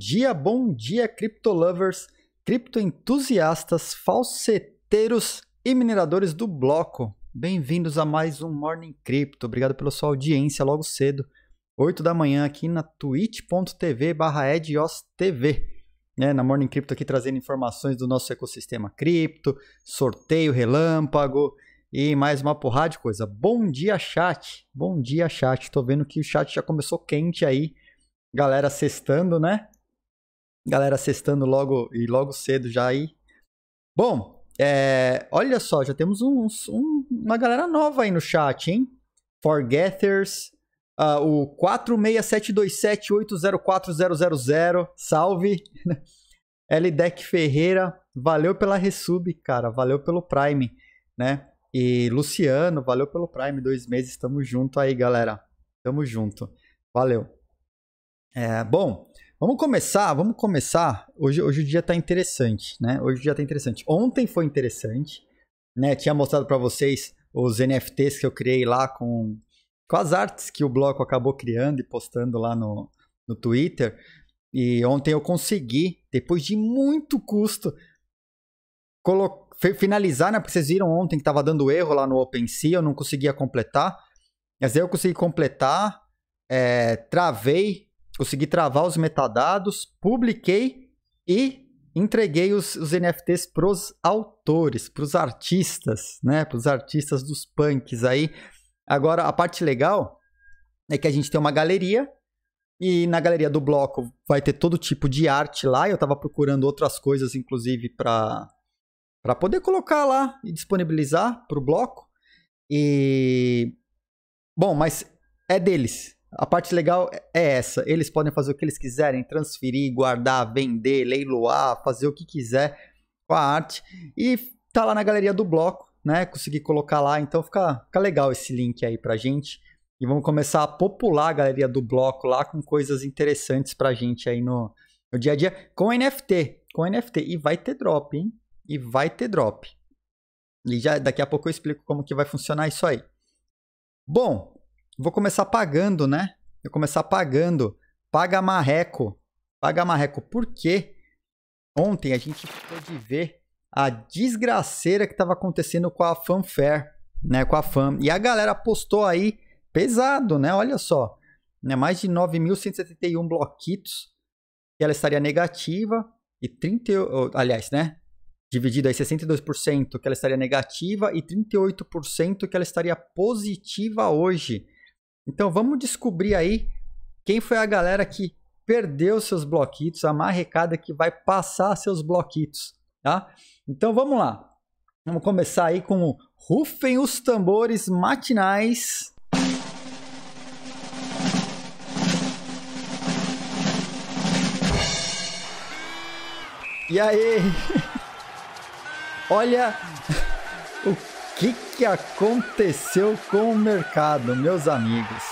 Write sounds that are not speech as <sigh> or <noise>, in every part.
dia, bom dia, criptolovers, criptoentusiastas, falseteiros e mineradores do bloco. Bem-vindos a mais um Morning Crypto. Obrigado pela sua audiência logo cedo, 8 da manhã aqui na twitch.tv barra né, na Morning Crypto aqui trazendo informações do nosso ecossistema cripto, sorteio relâmpago e mais uma porrada de coisa. Bom dia, chat. Bom dia, chat. Tô vendo que o chat já começou quente aí. Galera sextando, né? Galera acessando logo e logo cedo já aí. Bom, é, olha só, já temos um, uma galera nova aí no chat, hein? Forgethers, uh, o 46727804000, salve. Ldec <laughs> Ferreira, valeu pela resub, cara, valeu pelo Prime, né? E Luciano, valeu pelo Prime, dois meses, tamo junto aí, galera. Tamo junto, valeu. É, bom, Vamos começar, vamos começar. Hoje, hoje o dia tá interessante, né? Hoje o dia tá interessante. Ontem foi interessante, né? Tinha mostrado para vocês os NFTs que eu criei lá com, com as artes que o bloco acabou criando e postando lá no, no Twitter. E ontem eu consegui, depois de muito custo, finalizar, né? Porque vocês viram ontem que tava dando erro lá no OpenSea, eu não conseguia completar. Mas aí eu consegui completar, é, travei consegui travar os metadados, publiquei e entreguei os, os NFTs pros autores, pros artistas, né? Pros artistas dos punks aí. Agora, a parte legal é que a gente tem uma galeria e na galeria do bloco vai ter todo tipo de arte lá. Eu estava procurando outras coisas, inclusive, para para poder colocar lá e disponibilizar para o bloco. E bom, mas é deles. A parte legal é essa. Eles podem fazer o que eles quiserem, transferir, guardar, vender, leiloar, fazer o que quiser com a arte. E tá lá na galeria do bloco, né? Consegui colocar lá, então fica, fica legal esse link aí pra gente. E vamos começar a popular a galeria do bloco lá com coisas interessantes pra gente aí no, no dia a dia com NFT. Com NFT. E vai ter drop, hein? E vai ter drop. E já daqui a pouco eu explico como que vai funcionar isso aí. Bom, Vou começar pagando, né? Vou começar pagando. Paga marreco. Paga marreco. Por quê? Ontem a gente pôde ver a desgraceira que estava acontecendo com a fanfare, né? Com a fan. E a galera postou aí pesado, né? Olha só. Né? Mais de 9.171 bloquitos. E ela estaria negativa. E 30. Aliás, né? dividido aí 62% que ela estaria negativa e 38% né? que ela estaria positiva hoje. Então vamos descobrir aí quem foi a galera que perdeu seus bloquitos, a marrecada que vai passar seus bloquitos, tá? Então vamos lá. Vamos começar aí com o Rufem os tambores matinais. E aí? <laughs> Olha <laughs> o que, que aconteceu com o mercado, meus amigos?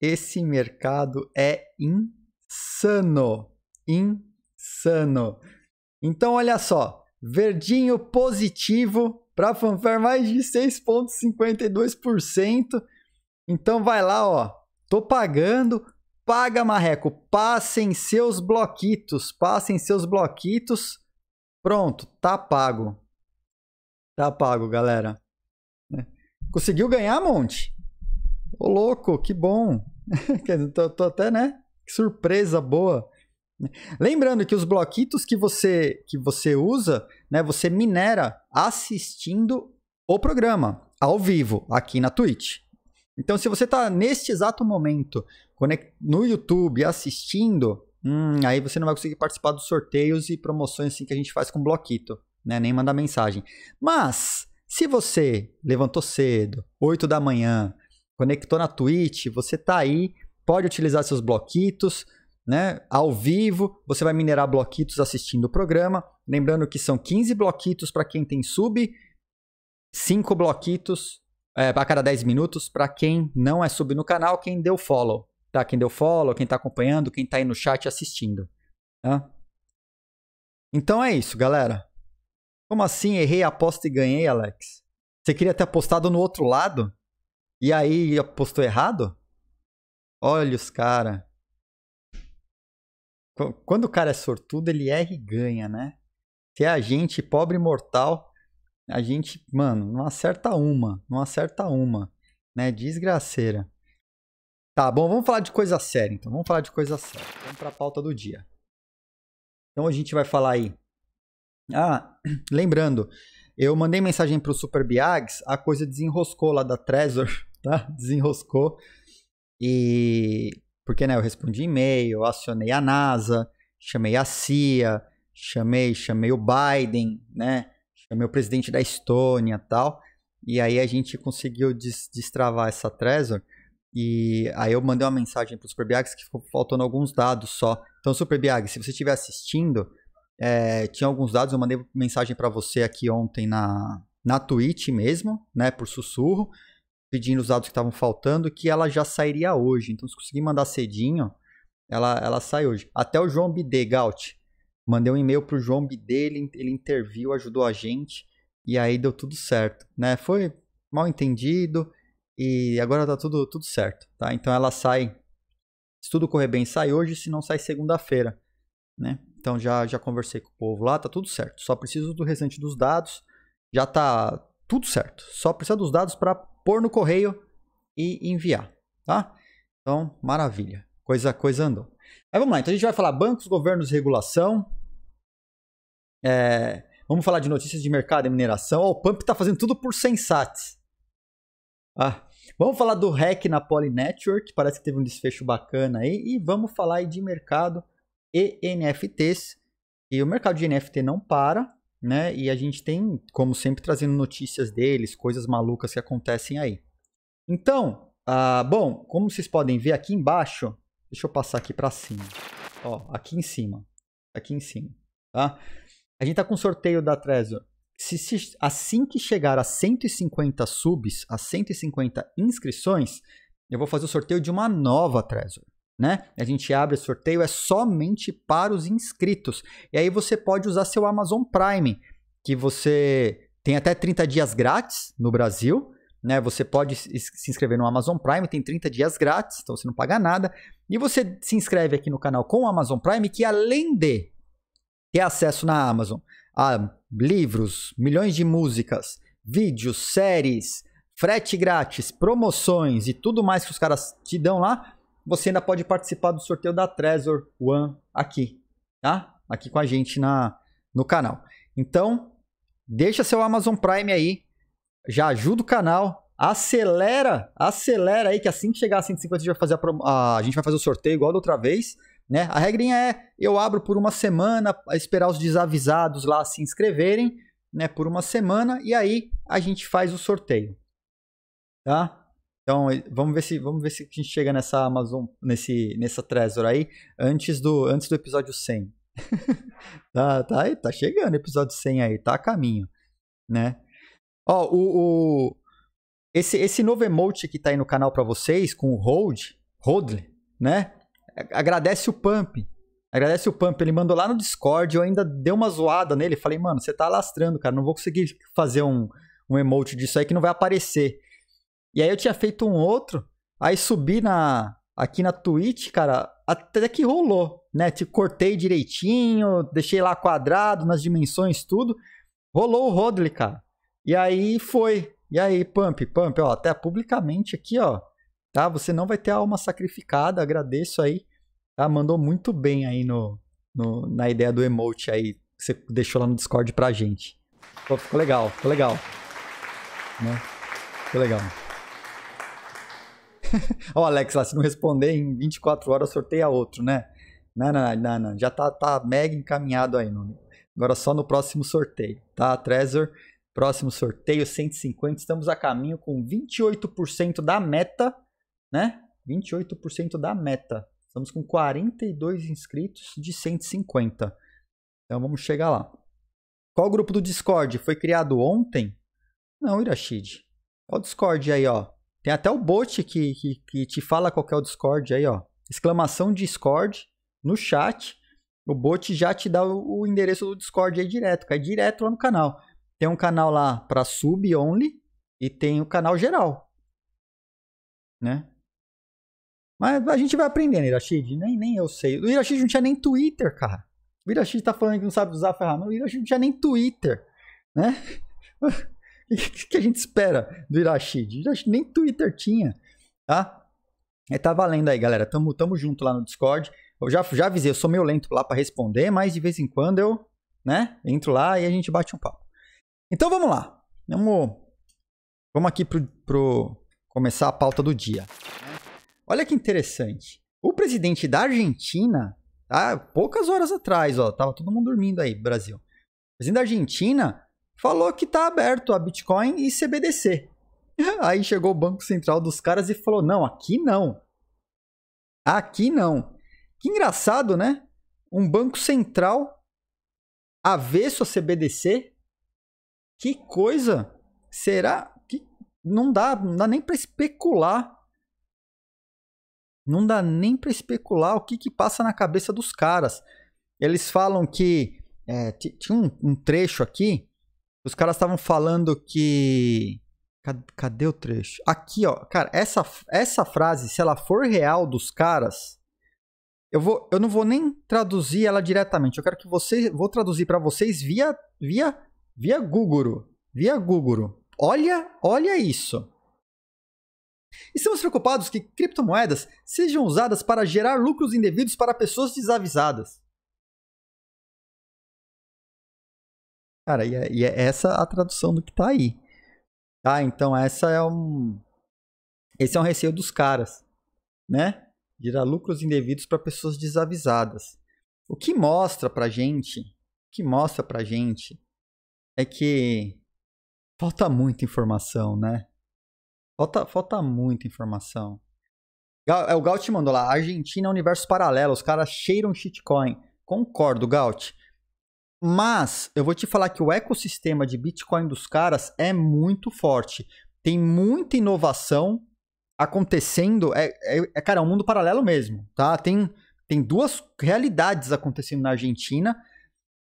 Esse mercado é insano. Insano. Então, olha só. Verdinho positivo para fanfare mais de 6,52%. Então, vai lá, ó. Tô pagando. Paga, Marreco. Passem seus bloquitos. Passem seus bloquitos. Pronto, tá pago. Tá pago, galera. É. Conseguiu ganhar, Monte? Ô, louco, que bom. <laughs> tô, tô até, né? Que surpresa boa. Lembrando que os bloquitos que você, que você usa, né, você minera assistindo o programa ao vivo aqui na Twitch. Então, se você está neste exato momento no YouTube assistindo, hum, aí você não vai conseguir participar dos sorteios e promoções assim que a gente faz com bloquito né? Nem mandar mensagem. Mas, se você levantou cedo, 8 da manhã, conectou na Twitch, você tá aí, pode utilizar seus bloquitos, né? Ao vivo, você vai minerar bloquitos assistindo o programa. Lembrando que são 15 bloquitos para quem tem sub, 5 bloquitos é, cada 10 minutos para quem não é sub no canal, quem deu follow, tá? Quem deu follow, quem tá acompanhando, quem tá aí no chat assistindo, tá? Então é isso, galera. Como assim errei a aposta e ganhei, Alex? Você queria ter apostado no outro lado? E aí apostou errado? Olha os cara. Quando o cara é sortudo, ele erra e ganha, né? Se é a gente, pobre mortal, a gente, mano, não acerta uma, não acerta uma, né? Desgraceira. Tá bom, vamos falar de coisa séria então. Vamos falar de coisa séria. Vamos para a pauta do dia. Então a gente vai falar aí ah, <clears throat> lembrando, eu mandei mensagem para o Super Biags, a coisa desenroscou lá da Trezor, <laughs> tá? Desenroscou. E porque né, eu respondi e-mail, acionei a NASA, chamei a CIA, chamei, chamei o Biden, né? Chamei o presidente da Estônia, tal. E aí a gente conseguiu destravar essa Trezor. E aí eu mandei uma mensagem para o Superbiags que ficou faltando alguns dados só. Então, Superbiags, se você estiver assistindo, é, tinha alguns dados, eu mandei mensagem para você aqui ontem na, na Twitch mesmo, né, por sussurro, pedindo os dados que estavam faltando, que ela já sairia hoje. Então, se conseguir mandar cedinho, ela, ela sai hoje. Até o João Bidê, Gaut, mandei um e-mail pro João Bidê, ele, ele interviu, ajudou a gente, e aí deu tudo certo, né? Foi mal entendido, e agora tá tudo, tudo certo, tá? Então, ela sai, se tudo correr bem, sai hoje, se não, sai segunda-feira, né? Então já, já conversei com o povo lá, tá tudo certo. Só preciso do restante dos dados, já tá tudo certo. Só precisa dos dados para pôr no correio e enviar, tá? Então, maravilha. Coisa, coisa andou. Aí vamos lá, então a gente vai falar bancos, governos e regulação. É, vamos falar de notícias de mercado e mineração. Oh, o Pump tá fazendo tudo por sensatos. Ah, vamos falar do hack na Poly Network, parece que teve um desfecho bacana aí. E vamos falar aí de mercado e NFTs. E o mercado de NFT não para, né? E a gente tem, como sempre, trazendo notícias deles, coisas malucas que acontecem aí. Então, ah, bom, como vocês podem ver aqui embaixo, deixa eu passar aqui para cima. Ó, aqui em cima. Aqui em cima, tá? A gente tá com um sorteio da Trezor. Se, se, assim que chegar a 150 subs, a 150 inscrições, eu vou fazer o sorteio de uma nova Trezor né? A gente abre o sorteio, é somente para os inscritos. E aí você pode usar seu Amazon Prime, que você tem até 30 dias grátis no Brasil. Né, você pode se inscrever no Amazon Prime, tem 30 dias grátis, então você não paga nada. E você se inscreve aqui no canal com o Amazon Prime, que além de ter acesso na Amazon a livros, milhões de músicas, vídeos, séries, frete grátis, promoções e tudo mais que os caras te dão lá, você ainda pode participar do sorteio da Trezor One aqui, tá? Aqui com a gente na, no canal. Então, deixa seu Amazon Prime aí, já ajuda o canal, acelera, acelera aí, que assim que chegar a 150 a gente vai fazer, a, a gente vai fazer o sorteio igual da outra vez, né? A regrinha é, eu abro por uma semana, esperar os desavisados lá se inscreverem, né, por uma semana, e aí a gente faz o sorteio, tá? Então, vamos ver se vamos ver se a gente chega nessa Amazon, nesse nessa Trezor aí antes do antes do episódio 100. <laughs> tá, tá, tá chegando episódio 100 aí, tá a caminho, né? Ó, o, o esse esse novo emote que tá aí no canal para vocês com o hold, hold, né? Agradece o pump. Agradece o Pump, ele mandou lá no Discord, eu ainda dei uma zoada nele, falei, mano, você tá alastrando, cara, não vou conseguir fazer um, um emote disso aí que não vai aparecer. E aí eu tinha feito um outro, aí subi na aqui na Twitch, cara, até que rolou, né? Te cortei direitinho, deixei lá quadrado, nas dimensões, tudo. Rolou o Rodley, cara. E aí foi. E aí, Pump, Pump, ó, até publicamente aqui, ó, tá? Você não vai ter alma sacrificada, agradeço aí. Tá? Mandou muito bem aí no, no na ideia do emote aí, que você deixou lá no Discord pra gente. Pô, ficou legal, ficou legal. Né? Ficou legal. <laughs> Ó, oh, Alex, lá, se não responder em 24 horas, sorteia outro, né? Não, não, não, não. Já tá, tá mega encaminhado aí, nome. Agora só no próximo sorteio, tá, Trezor? Próximo sorteio, 150. Estamos a caminho com 28% da meta, né? 28% da meta. Estamos com 42 inscritos de 150. Então vamos chegar lá. Qual grupo do Discord? Foi criado ontem? Não, Irashid. Qual Discord aí, ó? Tem até o bot que, que, que te fala qual é o Discord aí, ó. Exclamação Discord no chat. O bot já te dá o, o endereço do Discord aí direto, cai direto lá no canal. Tem um canal lá para sub only e tem o canal geral. Né? Mas a gente vai aprendendo, Irachid. Nem, nem eu sei. O Irachid não tinha nem Twitter, cara. O Irachid tá falando que não sabe usar a ferramenta. O Irachid não tinha nem Twitter, né? <laughs> O <laughs> que a gente espera do Irachid? nem Twitter tinha, tá? É, tá valendo aí, galera. Tamo, tamo junto lá no Discord. Eu já, já avisei, eu sou meio lento lá para responder, mas de vez em quando eu, né, entro lá e a gente bate um papo. Então vamos lá. Vamos, vamos aqui pro, pro começar a pauta do dia. Né? Olha que interessante. O presidente da Argentina, tá? Poucas horas atrás, ó, tava todo mundo dormindo aí, Brasil. O presidente da Argentina falou que está aberto a Bitcoin e CBDC. <laughs> Aí chegou o Banco Central dos caras e falou: não, aqui não. Aqui não. Que engraçado, né? Um Banco Central avesso a CBDC? Que coisa! Será que não dá, não dá nem para especular. Não dá nem para especular o que, que passa na cabeça dos caras. Eles falam que é, tinha um, um trecho aqui os caras estavam falando que. Cadê, cadê o trecho? Aqui, ó. Cara, essa, essa frase, se ela for real dos caras, eu, vou, eu não vou nem traduzir ela diretamente. Eu quero que vocês. Vou traduzir para vocês via, via, via Google, Via Google. Olha, olha isso. Estamos preocupados que criptomoedas sejam usadas para gerar lucros indevidos para pessoas desavisadas. Cara, e é, é essa a tradução do que tá aí. Tá, ah, então essa é um. Esse é um receio dos caras, né? Gerar lucros indevidos para pessoas desavisadas. O que mostra pra gente, o que mostra pra gente é que falta muita informação, né? Falta, falta muita informação. É, o Gaut mandou lá, Argentina é universo paralelo, os caras cheiram shitcoin. Concordo, Gaut. Mas eu vou te falar que o ecossistema de Bitcoin dos caras é muito forte. Tem muita inovação acontecendo. É, é, é cara, é um mundo paralelo mesmo, tá? Tem, tem duas realidades acontecendo na Argentina.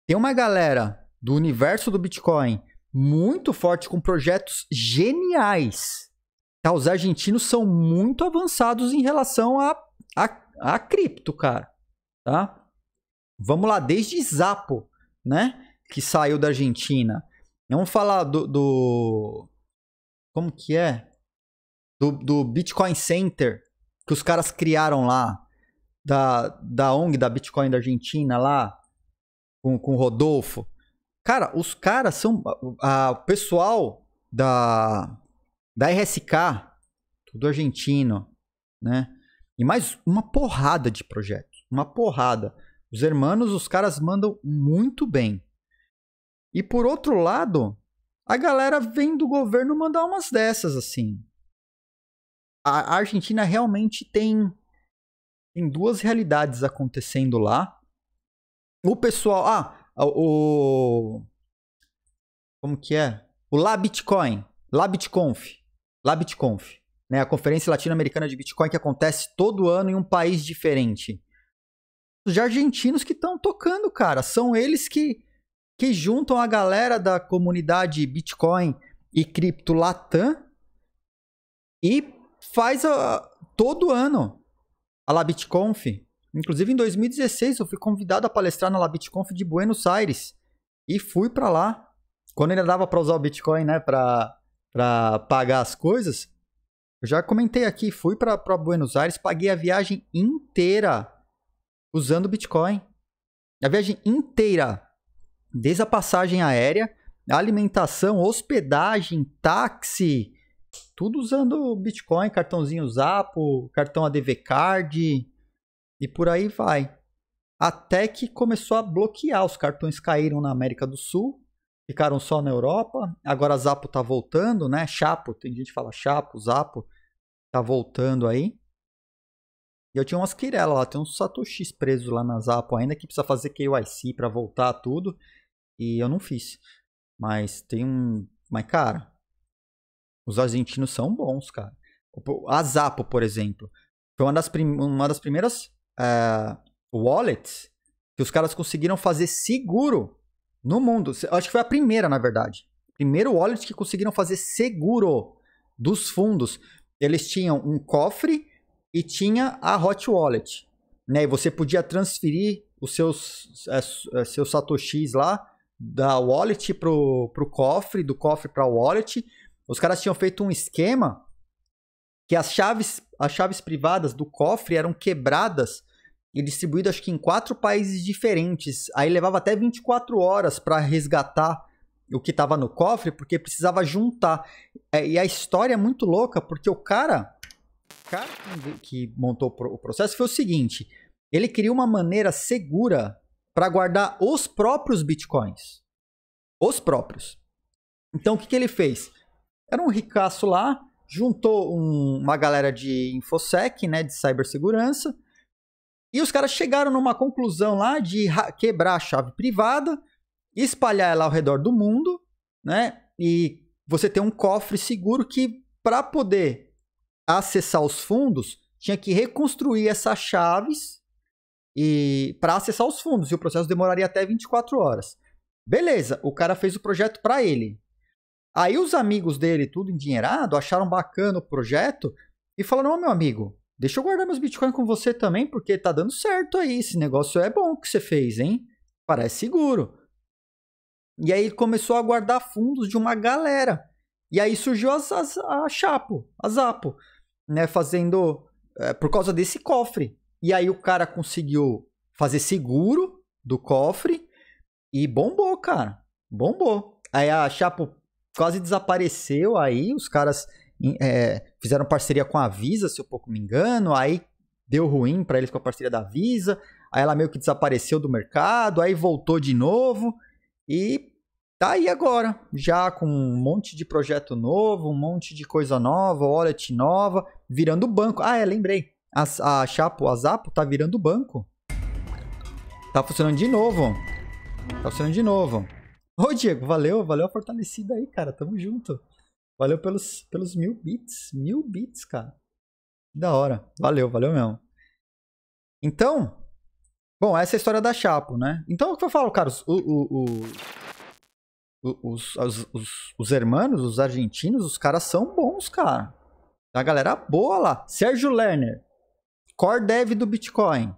Tem uma galera do universo do Bitcoin muito forte com projetos geniais. Tá? Os argentinos são muito avançados em relação a, a, a cripto, cara. Tá? Vamos lá, desde Zapo, né? Que saiu da Argentina. Vamos falar do. do como que é? Do, do Bitcoin Center que os caras criaram lá. Da, da ONG da Bitcoin da Argentina lá. Com, com o Rodolfo. Cara, os caras são. A, o pessoal da, da RSK, tudo argentino, né? E mais uma porrada de projetos. Uma porrada. Os hermanos, os caras mandam muito bem. E por outro lado, a galera vem do governo mandar umas dessas assim. A Argentina realmente tem, tem duas realidades acontecendo lá. O pessoal, ah, o como que é? O La Bitcoin, La Bitconf, La Bitconf, né? A conferência latino-americana de Bitcoin que acontece todo ano em um país diferente de argentinos que estão tocando, cara. São eles que, que juntam a galera da comunidade Bitcoin e cripto Latam e faz a, todo ano a Labitconf. Inclusive em 2016 eu fui convidado a palestrar na Labitconf de Buenos Aires e fui para lá. Quando ainda dava para usar o Bitcoin, né, para para pagar as coisas. Eu já comentei aqui, fui para Buenos Aires, paguei a viagem inteira usando Bitcoin. A viagem inteira, desde a passagem aérea, alimentação, hospedagem, táxi, tudo usando Bitcoin, cartãozinho Zapo, cartão ADV Card e por aí vai. Até que começou a bloquear, os cartões caíram na América do Sul, ficaram só na Europa. Agora Zapo tá voltando, né? Chapo, tem gente que fala Chapo, Zapo, tá voltando aí. E eu tinha umas querelas lá, tem uns satoshis presos lá na Zapo ainda que precisa fazer KYC para voltar tudo. E eu não fiz. Mas tem um. Mas, cara, os argentinos são bons, cara. A Zapo, por exemplo, foi uma das, prim... uma das primeiras eh, wallets que os caras conseguiram fazer seguro no mundo. Acho que foi a primeira, na verdade. Primeiro wallet que conseguiram fazer seguro dos fundos. Eles tinham um cofre e tinha a Hot Wallet, né? E você podia transferir os seus, é, é seus satoshis lá da wallet para o cofre, do cofre para a wallet. Os caras tinham feito um esquema que as chaves, as chaves privadas do cofre eram quebradas e distribuídas acho que em quatro países diferentes. Aí levava até 24 horas para resgatar o que estava no cofre, porque precisava juntar. É, e a história é muito louca, porque o cara cara que montou o processo foi o seguinte: ele criou uma maneira segura para guardar os próprios bitcoins. Os próprios. Então o que, que ele fez? Era um ricaço lá, juntou um, uma galera de InfoSec, né, de cibersegurança, e os caras chegaram numa conclusão lá de quebrar a chave privada, espalhar ela ao redor do mundo, né, e você ter um cofre seguro que para poder acessar os fundos, tinha que reconstruir essas chaves e para acessar os fundos, e o processo demoraria até 24 horas. Beleza, o cara fez o projeto para ele. Aí os amigos dele, tudo endinheirado, acharam bacana o projeto e falaram: "Ô, meu amigo, deixa eu guardar meus bitcoins com você também, porque tá dando certo aí, esse negócio é bom que você fez, hein? Parece seguro". E aí ele começou a guardar fundos de uma galera. E aí surgiu a Chapo, a Zapo né, fazendo é, por causa desse cofre. E aí o cara conseguiu fazer seguro do cofre e bombou, cara. Bombou. Aí a Chapo quase desapareceu aí, os caras é, fizeram parceria com a Visa, se eu pouco me engano, aí deu ruim para eles com a parceria da Visa, aí ela meio que desapareceu do mercado, aí voltou de novo e tá aí agora, já com um monte de projeto novo, um monte de coisa nova, wallet nova, virando banco. Ah, é, lembrei. A, a Chapo, a Zapo tá virando banco. Tá funcionando de novo. Tá funcionando de novo. Ô, Diego, valeu, valeu a fortalecida aí, cara. Tamo junto. Valeu pelos, pelos mil bits. Mil bits, cara. Da hora. Valeu, valeu mesmo. Então, bom, essa é a história da Chapo, né? Então, o que eu falo, cara, o, o, o os, os, os, os hermanos, os argentinos, os caras são bons, cara. A galera boa lá. Sérgio Lerner, core dev do Bitcoin.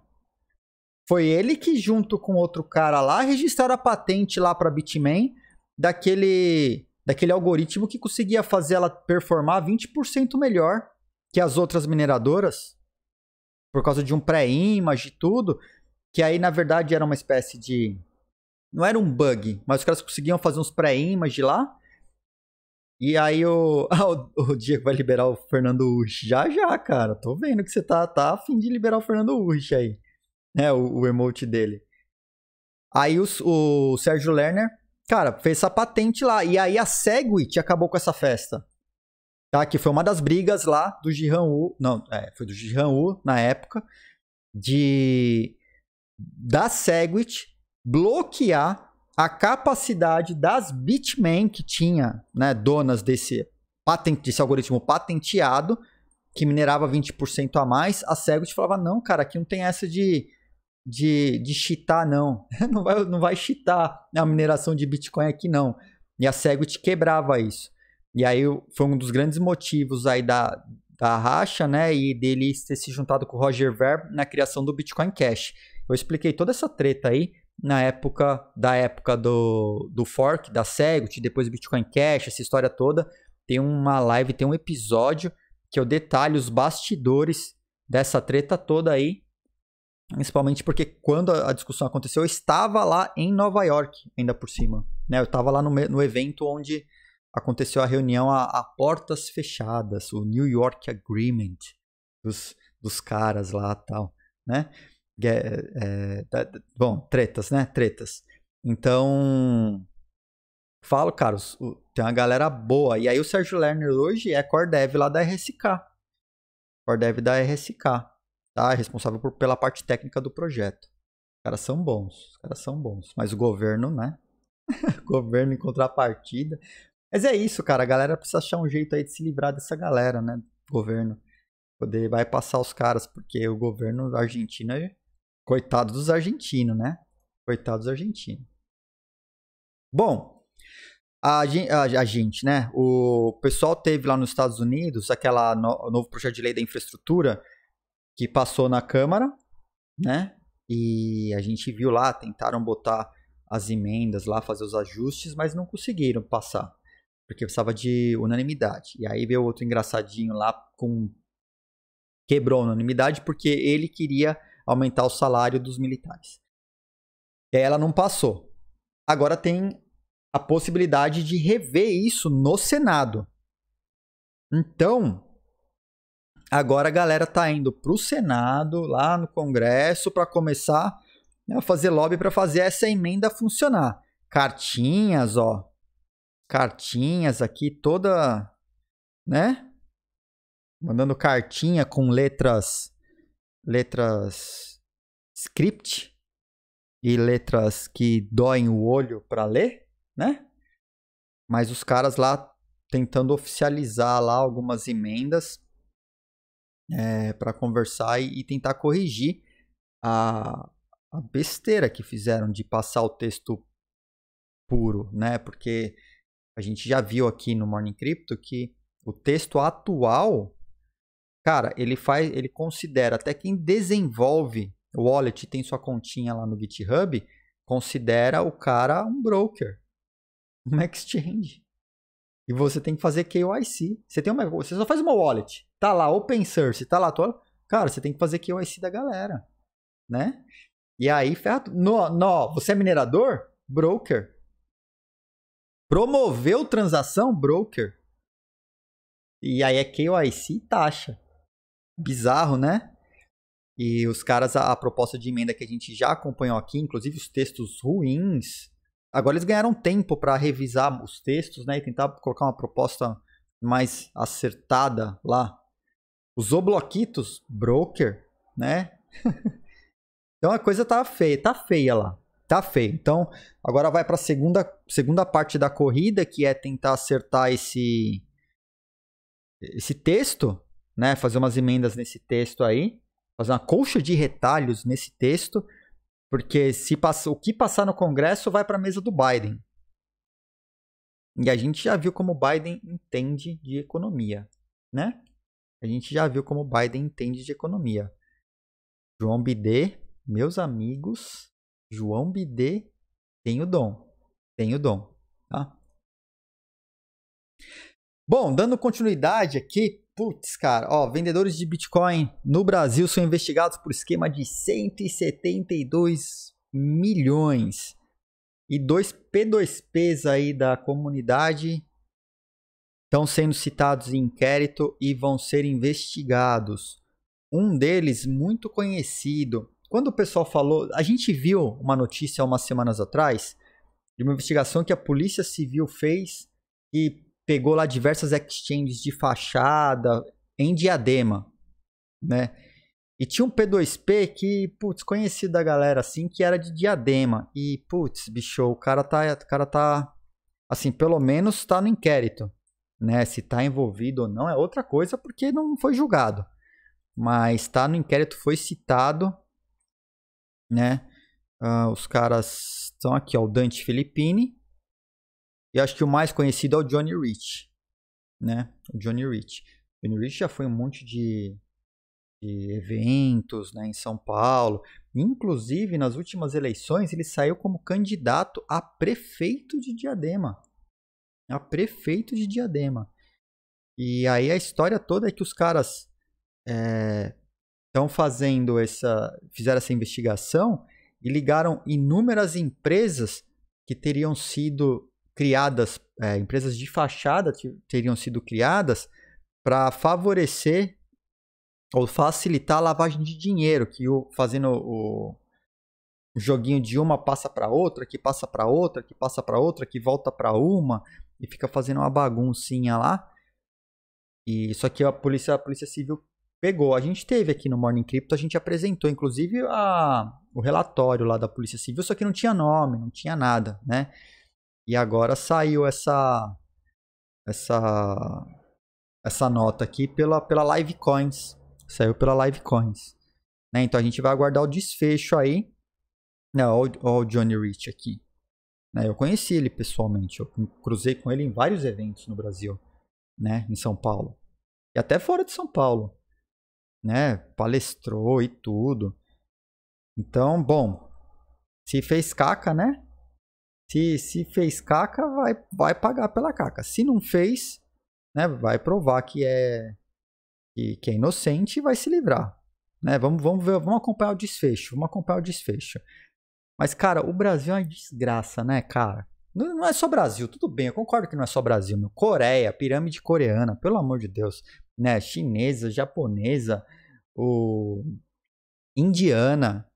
Foi ele que, junto com outro cara lá, registraram a patente lá para Bitmain daquele, daquele algoritmo que conseguia fazer ela performar 20% melhor que as outras mineradoras, por causa de um pré-image e tudo, que aí, na verdade, era uma espécie de não era um bug, mas os caras conseguiam fazer uns pré-image de lá. E aí o, <laughs> ah, o, o Diego vai liberar o Fernando Urch. Já, já, cara. Tô vendo que você tá, tá a fim de liberar o Fernando Urch aí. Né, o, o, emote dele. Aí o Sérgio Lerner, cara, fez essa patente lá. E aí a Segwit acabou com essa festa. Tá? Que foi uma das brigas lá do Jihan Wu. Não, é, foi do Jihan Wu na época. De... Da Segwit bloquear a capacidade das Bitmain que tinha, né, donas desse, patente, desse algoritmo patenteado, que minerava 20% a mais, a Segwit falava, não, cara, aqui não tem essa de de, de cheatar, não. <laughs> não vai, não vai cheatar a mineração de Bitcoin aqui, não. E a Segwit quebrava isso. E aí foi um dos grandes motivos aí da, da racha, né? E dele ter se juntado com o Roger Ver na criação do Bitcoin Cash. Eu expliquei toda essa treta aí na época da época do, do fork da Segwit, depois do Bitcoin Cash, essa história toda. Tem uma live, tem um episódio que eu detalho os bastidores dessa treta toda aí. Principalmente porque quando a discussão aconteceu, eu estava lá em Nova York, ainda por cima. Né? Eu estava lá no, no evento onde aconteceu a reunião a, a, portas fechadas, o New York Agreement dos, dos caras lá tal, né? É, tá, tá, bom, tretas, né? Tretas. Então, falo, cara, tem uma galera boa. E aí o Sérgio Lerner hoje é core dev lá da RSK. Core dev da RSK. Tá? responsável por, pela parte técnica do projeto. Os caras são bons. Os caras são bons. Mas o governo, né? <laughs> governo em contrapartida. Mas é isso, cara. A galera precisa achar um jeito aí de se livrar dessa galera, né? governo. Poder vai passar os caras, porque o governo argentino é Coitado dos argentinos, né? Coitado dos argentinos. Bom, a, a, a, gente, né? O pessoal teve lá nos Estados Unidos aquela no, novo projeto de lei da infraestrutura que passou na Câmara, né? E a gente viu lá, tentaram botar as emendas lá, fazer os ajustes, mas não conseguiram passar, porque precisava de unanimidade. E aí veio outro engraçadinho lá com quebrou a unanimidade porque ele queria aumentar o salário dos militares. Ela não passou. Agora tem a possibilidade de rever isso no Senado. Então, agora a galera tá indo pro Senado, lá no Congresso, para começar a fazer lobby para fazer essa emenda funcionar. Cartinhas, ó. Cartinhas aqui toda, né? Mandando cartinha com letras letras script e letras que doem o olho para ler, né? Mas os caras lá tentando oficializar lá algumas emendas é, para conversar e, e, tentar corrigir a, a besteira que fizeram de passar o texto puro, né? Porque a gente já viu aqui no Morning Crypto que o texto atual Cara, ele faz, ele considera até quem desenvolve o wallet, tem sua continha lá no GitHub, considera o cara um broker, <laughs> um exchange. E você tem que fazer KYC. Você tem uma, você só faz uma wallet, tá lá open source, tá lá tua, cara, você tem que fazer KYC da galera, né? E aí, ferra, no, no, você é minerador? Broker. Promoveu transação? Broker. E aí é KYC e taxa bizarro, né? E os caras, a, a, proposta de emenda que a gente já acompanhou aqui, inclusive os textos ruins, agora eles ganharam tempo para revisar os textos, né? E tentar colocar uma proposta mais acertada lá. Os obloquitos, broker, né? <laughs> então a coisa tá feia, tá feia lá. Tá feio. Então, agora vai para a segunda, segunda parte da corrida, que é tentar acertar esse esse texto né, fazer umas emendas nesse texto aí, fazer uma colcha de retalhos nesse texto, porque se passa, o que passar no Congresso vai para a mesa do Biden. E a gente já viu como o Biden entende de economia, né? A gente já viu como o Biden entende de economia. João Bidê, meus amigos, João Bidê tem o dom. Tem o dom, tá? Bom, dando continuidade aqui, Putz, cara, ó, vendedores de Bitcoin no Brasil são investigados por esquema de 172 milhões. E dois P2Ps aí da comunidade estão sendo citados em inquérito e vão ser investigados. Um deles muito conhecido. Quando o pessoal falou, a gente viu uma notícia umas semanas atrás de uma investigação que a Polícia Civil fez e pegou lá diversas exchanges de fachada em Diadema, né? E tinha um P2P que, putz, conhecido da galera assim, que era de Diadema. E, putz, bicho, o cara tá, o cara tá assim, pelo menos tá no inquérito, né? Se tá envolvido ou não é outra coisa porque não foi julgado. Mas tá no inquérito, foi citado, né? Uh, os caras estão aqui, ó, o Dante Filippini, e acho que o mais conhecido é o Johnny Rich, né? O Johnny Rich. O Johnny Rich já foi um monte de, de eventos né, em São Paulo. Inclusive, nas últimas eleições, ele saiu como candidato a prefeito de Diadema. A prefeito de Diadema. E aí a história toda é que os caras estão é, fazendo essa. fizeram essa investigação e ligaram inúmeras empresas que teriam sido criadas, é, empresas de fachada teriam sido criadas para favorecer ou facilitar a lavagem de dinheiro, que o, fazendo o, o joguinho de uma passa para outra, que passa para outra, que passa para outra, que volta para uma e fica fazendo uma baguncinha lá. E isso aqui a polícia, a polícia civil pegou. A gente teve aqui no Morning Crypto, a gente apresentou, inclusive, a, o relatório lá da Polícia Civil, só que não tinha nome, não tinha nada, né? E agora saiu essa essa essa nota aqui pela pela Live Coins. Saiu pela Live Coins. Né? Então a gente vai aguardar o desfecho aí. Não, né? olha o Johnny Rich aqui. Né? Eu conheci ele pessoalmente, eu cruzei com ele em vários eventos no Brasil, né? em São Paulo. E até fora de São Paulo. Né? Palestrou e tudo. Então, bom, se fez caca, né? Se, se fez caca, vai, vai pagar pela caca. Se não fez, né, vai provar que é, que, que é inocente e vai se livrar. Né? Vamos, vamos, ver, vamos acompanhar o desfecho. Vamos acompanhar o desfecho. Mas, cara, o Brasil é uma desgraça, né, cara? Não, não é só Brasil, tudo bem, eu concordo que não é só Brasil. Meu. Coreia, pirâmide coreana, pelo amor de Deus. Né? Chinesa, japonesa, o... indiana,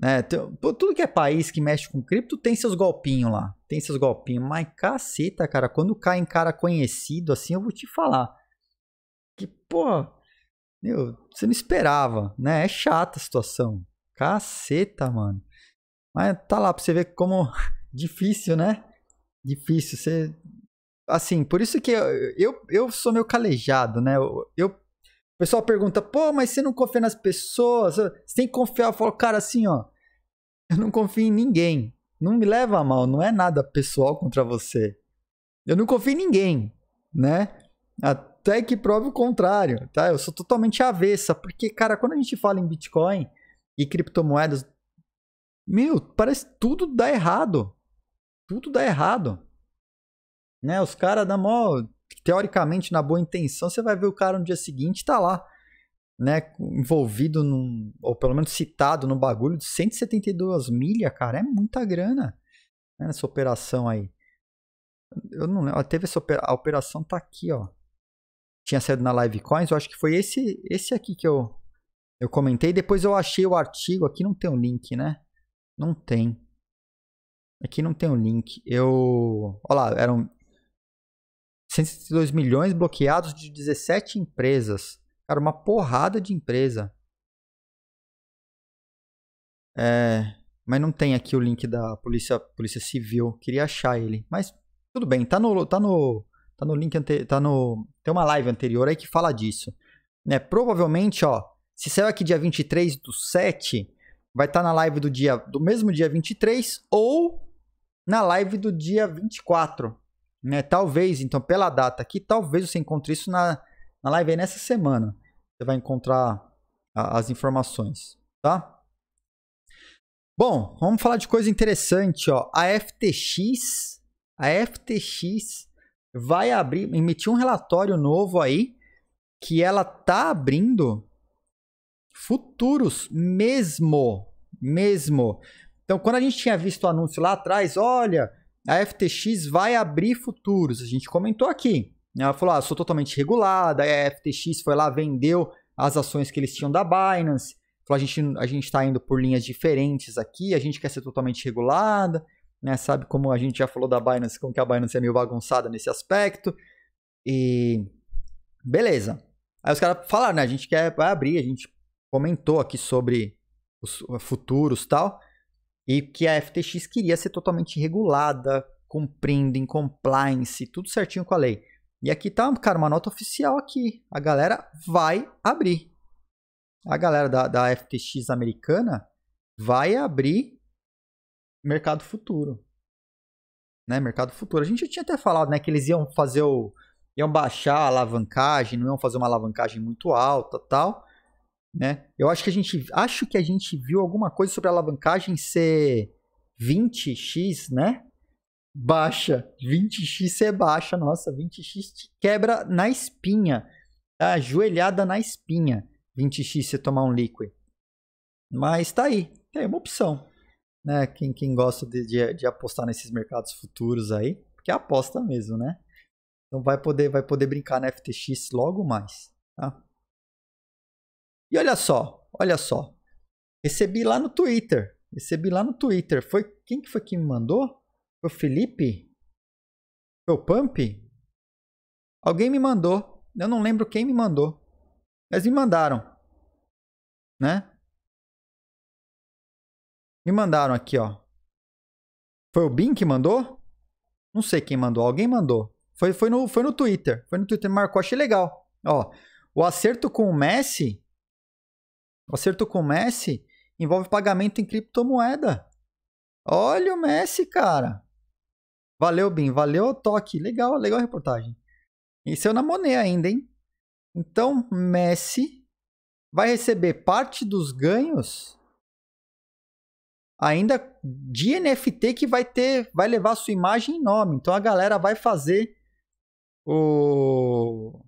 né? Então, tudo que é país que mexe com cripto tem seus golpinhos lá. Tem seus golpinhos. Mas caceta, cara, quando cai em cara conhecido assim, eu vou te falar. Que, pô, meu, você não esperava, né? É chata a situação. Caceta, mano. Mas tá lá pra você ver como <laughs> difícil, né? Difícil. Você. Assim, por isso que eu, eu, eu sou meio calejado, né? Eu, eu o pessoal pergunta, pô, mas você não confia nas pessoas? Você tem que confiar. Eu falo, cara, assim, ó, eu não confio em ninguém. Não me leva a mal, não é nada pessoal contra você. Eu não confio em ninguém, né? Até que prove o contrário, tá? Eu sou totalmente avessa, porque, cara, quando a gente fala em Bitcoin e criptomoedas, meu, parece tudo dá errado. Tudo dá errado. Né? Os caras da mó teoricamente, na boa intenção, você vai ver o cara no dia seguinte está lá, né? Envolvido num, ou pelo menos citado no bagulho de 172 milha, cara. É muita grana né, nessa operação aí. Eu não lembro. Teve essa operação. A operação tá aqui, ó. Tinha saído na Live Coins. Eu acho que foi esse, esse aqui que eu, eu comentei. Depois eu achei o artigo. Aqui não tem o um link, né? Não tem. Aqui não tem o um link. Eu. Olha lá, eram 162 milhões bloqueados de 17 empresas. Cara, uma porrada de empresa. É, mas não tem aqui o link da Polícia, polícia Civil. Queria achar ele. Mas tudo bem, tá no, tá no, tá no link ante, tá no tem uma live anterior aí que fala disso. Né? Provavelmente, ó, se saiu aqui dia 23 do 7, vai estar tá na live do dia do mesmo dia 23 ou na live do dia 24. Né? Talvez, então, pela data aqui, talvez você encontre isso na, na live aí nessa semana. Você vai encontrar a, as informações, tá? Bom, vamos falar de coisa interessante, ó. A FTX, a FTX vai abrir, emitir um relatório novo aí que ela tá abrindo futuros mesmo, mesmo. Então, quando a gente tinha visto o anúncio lá atrás, olha, a FTX vai abrir futuros. A gente comentou aqui. Ela falou: ah, sou totalmente regulada. A FTX foi lá, vendeu as ações que eles tinham da Binance. Falou: a gente a está indo por linhas diferentes aqui. A gente quer ser totalmente regulada. Né? Sabe como a gente já falou da Binance, como que a Binance é meio bagunçada nesse aspecto. E. Beleza. Aí os caras falaram, né? A gente quer vai abrir, a gente comentou aqui sobre os eh, futuros tal e que a FTX queria ser totalmente regulada, cumprindo em compliance, tudo certinho com a lei. E aqui tá, cara, uma nota oficial aqui. A galera vai abrir. A galera da, da FTX americana vai abrir mercado futuro. Né? Mercado futuro. A gente já tinha até falado, né, que eles iam fazer o iam baixar a alavancagem, não iam fazer uma alavancagem muito alta, tal né? Eu acho que a gente acho que a gente viu alguma coisa sobre a alavancagem ser 20x, né? Baixa, 20x é baixa, nossa, 20x quebra na espinha, tá? ajoelhada na espinha, 20x você tomar um líquido. Mas tá aí, tem tá é uma opção, né? Quem, quem gosta de, de, de apostar nesses mercados futuros aí, porque é aposta mesmo, né? Então vai poder vai poder brincar na FTX logo mais, tá? E olha só, olha só. Recebi lá no Twitter. Recebi lá no Twitter. Foi quem que foi que me mandou? Foi o Felipe? Foi o Pump? Alguém me mandou. Eu não lembro quem me mandou. Mas me mandaram. Né? Me mandaram aqui, ó. Foi o Bin que mandou? Não sei quem mandou. Alguém mandou. Foi, foi, no, foi no Twitter. Foi no Twitter. Marcou. Achei legal. Ó. O acerto com o Messi o acerto com o Messi envolve pagamento em criptomoeda. Olha o Messi, cara. Valeu, Bim. Valeu toque. Legal, legal a reportagem. Isso eu na Monet ainda, hein? Então, Messi vai receber parte dos ganhos ainda de NFT que vai ter, vai levar sua imagem e nome. Então a galera vai fazer o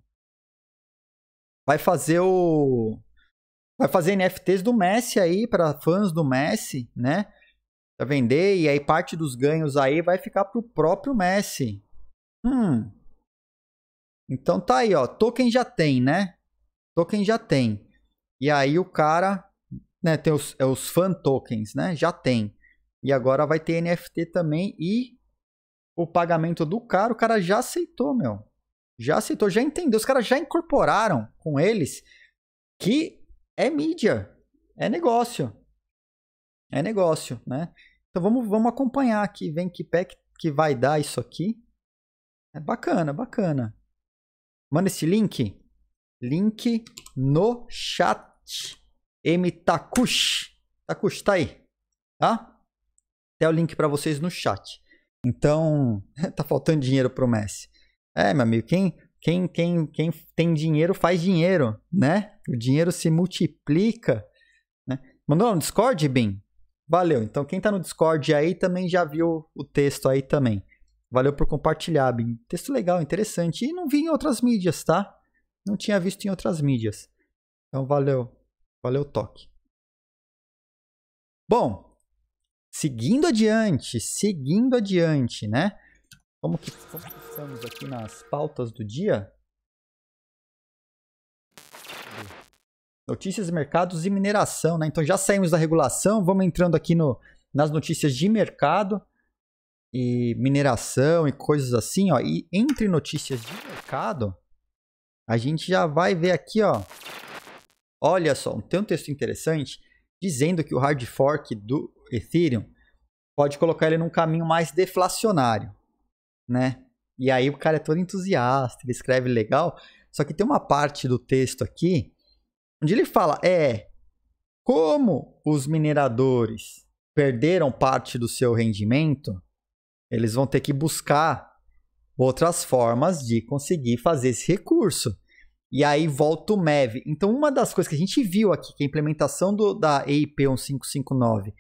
vai fazer o Vai fazer NFTs do Messi aí para fãs do Messi, né? Pra vender e aí parte dos ganhos aí vai ficar pro próprio Messi. Hum. Então tá aí, ó. Token já tem, né? Token já tem. E aí o cara, né, tem os, é os fan tokens, né? Já tem. E agora vai ter NFT também e o pagamento do cara, o cara já aceitou, meu. Já aceitou, já entendeu. Os caras já incorporaram com eles que é mídia, é negócio. É negócio, né? Então vamos, vamos acompanhar aqui, vem que pé que vai dar isso aqui. É bacana, bacana. Manda esse link. Link no chat. M Takush. Takush, tá aí. Tá? Até o link para vocês no chat. Então, <laughs> tá faltando dinheiro pro Messi. É, meu amigo, quem, quem, quem, quem tem dinheiro faz dinheiro, né? O dinheiro se multiplica. Né? Mandou no Discord, Bim? Valeu. Então, quem tá no Discord aí também já viu o texto aí também. Valeu por compartilhar, Bim. Texto legal, interessante. E não vi em outras mídias, tá? Não tinha visto em outras mídias. Então, valeu. Valeu o toque. Bom, seguindo adiante, seguindo adiante, né? Como que estamos aqui nas pautas do dia? Notícias, mercados e mineração, né? Então já saímos da regulação, vamos entrando aqui no, nas notícias de mercado e mineração e coisas assim, ó. E entre notícias de mercado, a gente já vai ver aqui, ó. Olha só, tem um texto interessante dizendo que o hard fork do Ethereum pode colocar ele num caminho mais deflacionário né? E aí o cara é todo entusiasta, ele escreve legal. Só que tem uma parte do texto aqui onde ele fala: é como os mineradores perderam parte do seu rendimento, eles vão ter que buscar outras formas de conseguir fazer esse recurso. E aí volta o MEV. Então, uma das coisas que a gente viu aqui, que é a implementação do, da EIP 1559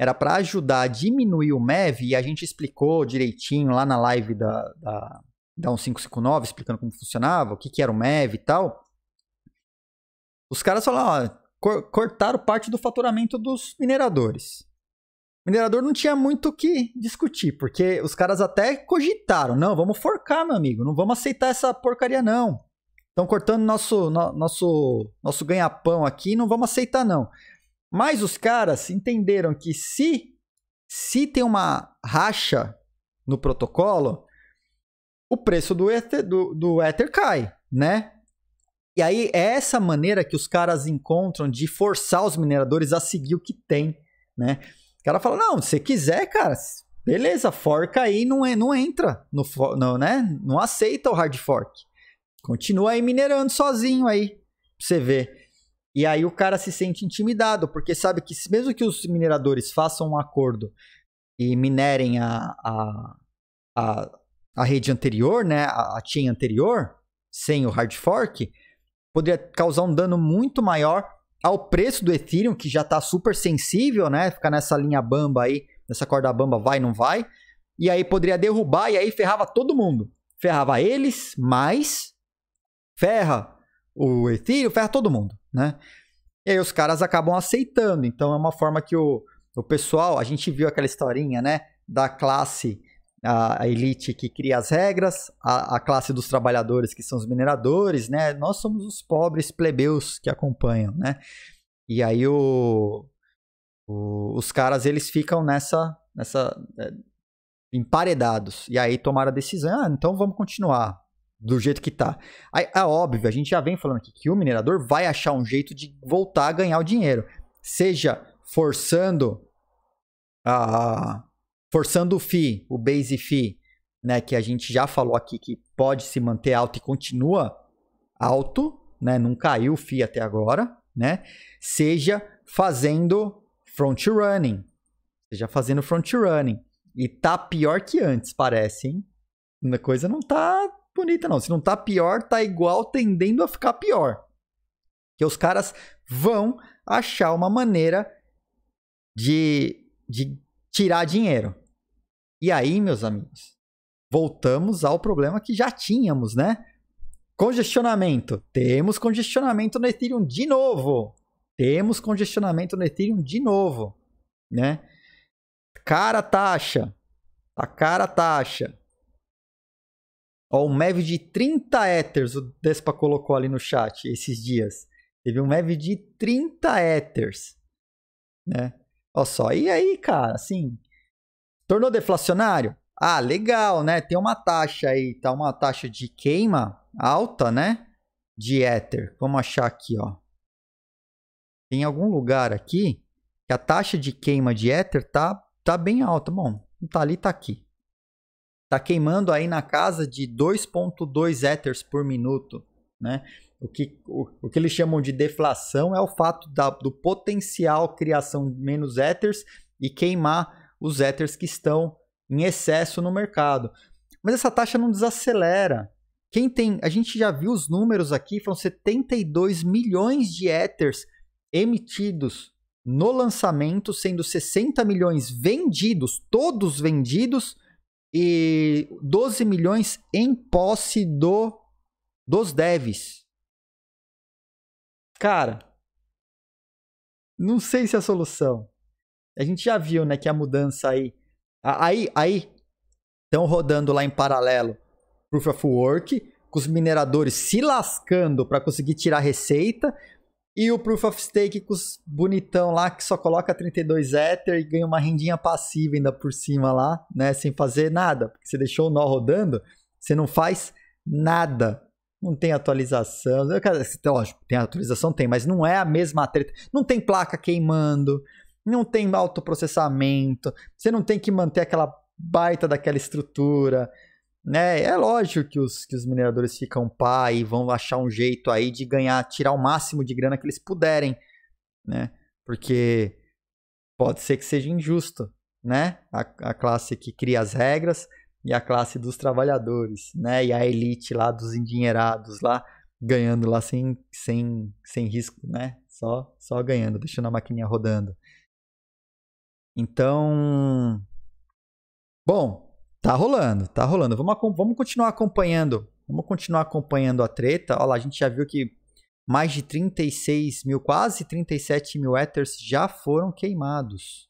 era para ajudar a diminuir o MEV, e a gente explicou direitinho lá na live da, da, da 1559, explicando como funcionava, o que, que era o MEV e tal. Os caras falaram, ó, cor cortaram parte do faturamento dos mineradores. O minerador não tinha muito o que discutir, porque os caras até cogitaram, não, vamos forcar, meu amigo, não vamos aceitar essa porcaria, não. Estão cortando nosso, no, nosso, nosso ganha-pão aqui, não vamos aceitar, não. Mas os caras entenderam que se se tem uma racha no protocolo, o preço do Ether, do, do Ether cai, né? E aí é essa maneira que os caras encontram de forçar os mineradores a seguir o que tem, né? O cara fala, não, se quiser, cara, beleza, forca aí, não, é, não entra, no, não, né? Não aceita o hard fork. Continua aí minerando sozinho aí, pra você ver. E aí o cara se sente intimidado, porque sabe que mesmo que os mineradores façam um acordo e minerem a, a, a, a rede anterior, né, a, a chain anterior, sem o hard fork, poderia causar um dano muito maior ao preço do Ethereum, que já está super sensível, né, ficar nessa linha bamba aí, nessa corda bamba vai, não vai, e aí poderia derrubar e aí ferrava todo mundo. Ferrava eles, mais ferra o Ethereum, ferra todo mundo né? E aí os caras acabam aceitando. Então é uma forma que o, o pessoal, a gente viu aquela historinha, né? Da classe, a, a elite que cria as regras, a, a, classe dos trabalhadores que são os mineradores, né? Nós somos os pobres plebeus que acompanham, né? E aí o, o os caras eles ficam nessa, nessa é, emparedados. E aí tomaram a decisão, ah, então vamos continuar do jeito que tá. É óbvio, a gente já vem falando aqui que o minerador vai achar um jeito de voltar a ganhar o dinheiro. Seja forçando a forçando o FII, o base FII, né, que a gente já falou aqui que pode se manter alto e continua alto, né, não caiu o FII até agora, né? Seja fazendo front running, seja fazendo front running. E tá pior que antes, parece, hein? A coisa não tá bonita, não. Se não tá pior, tá igual, tendendo a ficar pior. Que os caras vão achar uma maneira de, de tirar dinheiro. E aí, meus amigos, voltamos ao problema que já tínhamos, né? Congestionamento. Temos congestionamento no Ethereum de novo. Temos congestionamento no Ethereum de novo, né? Cara taxa. a tá cara taxa. Ó, um MEV de 30 Ethers, o Despa colocou ali no chat esses dias. Teve um MEV de 30 Ethers. Né? Ó só, e aí, cara, assim, tornou deflacionário? Ah, legal, né? Tem uma taxa aí, tá uma taxa de queima alta, né? De ether Vamos achar aqui, ó. Tem algum lugar aqui que a taxa de queima de ether tá, tá bem alta. Bom, não tá ali, tá aqui está queimando aí na casa de 2.2 ethers por minuto, né? O que, o, o, que eles chamam de deflação é o fato da, do potencial criação de menos ethers e queimar os ethers que estão em excesso no mercado. Mas essa taxa não desacelera. Quem tem, a gente já viu os números aqui, foram 72 milhões de ethers emitidos no lançamento, sendo 60 milhões vendidos, todos vendidos, e 12 milhões em posse do dos devs. Cara, não sei se é a solução. A gente já viu, né, que a mudança aí aí aí estão rodando lá em paralelo Proof of Work, com os mineradores se lascando para conseguir tirar receita, e o Proof of Stake com os bonitão lá, que só coloca 32 Ether e ganha uma rendinha passiva ainda por cima lá, né? Sem fazer nada. Porque você deixou o nó rodando, você não faz nada. Não tem atualização. Lógico, tem atualização, tem, mas não é a mesma treta. Não tem placa queimando, não tem autoprocessamento, você não tem que manter aquela baita daquela estrutura né? É lógico que os, que os mineradores ficam pá e vão achar um jeito aí de ganhar, tirar o máximo de grana que eles puderem, né? Porque pode ser que seja injusto, né? A, a classe que cria as regras e a classe dos trabalhadores, né? E a elite lá dos endinheirados lá ganhando lá sem, sem, sem risco, né? Só, só ganhando, deixando a maquininha rodando. Então, bom, Tá rolando, tá rolando. Vamos, vamos continuar acompanhando. Vamos continuar acompanhando a treta. Olha lá, a gente já viu que mais de 36 mil, quase 37 mil Ethers já foram queimados.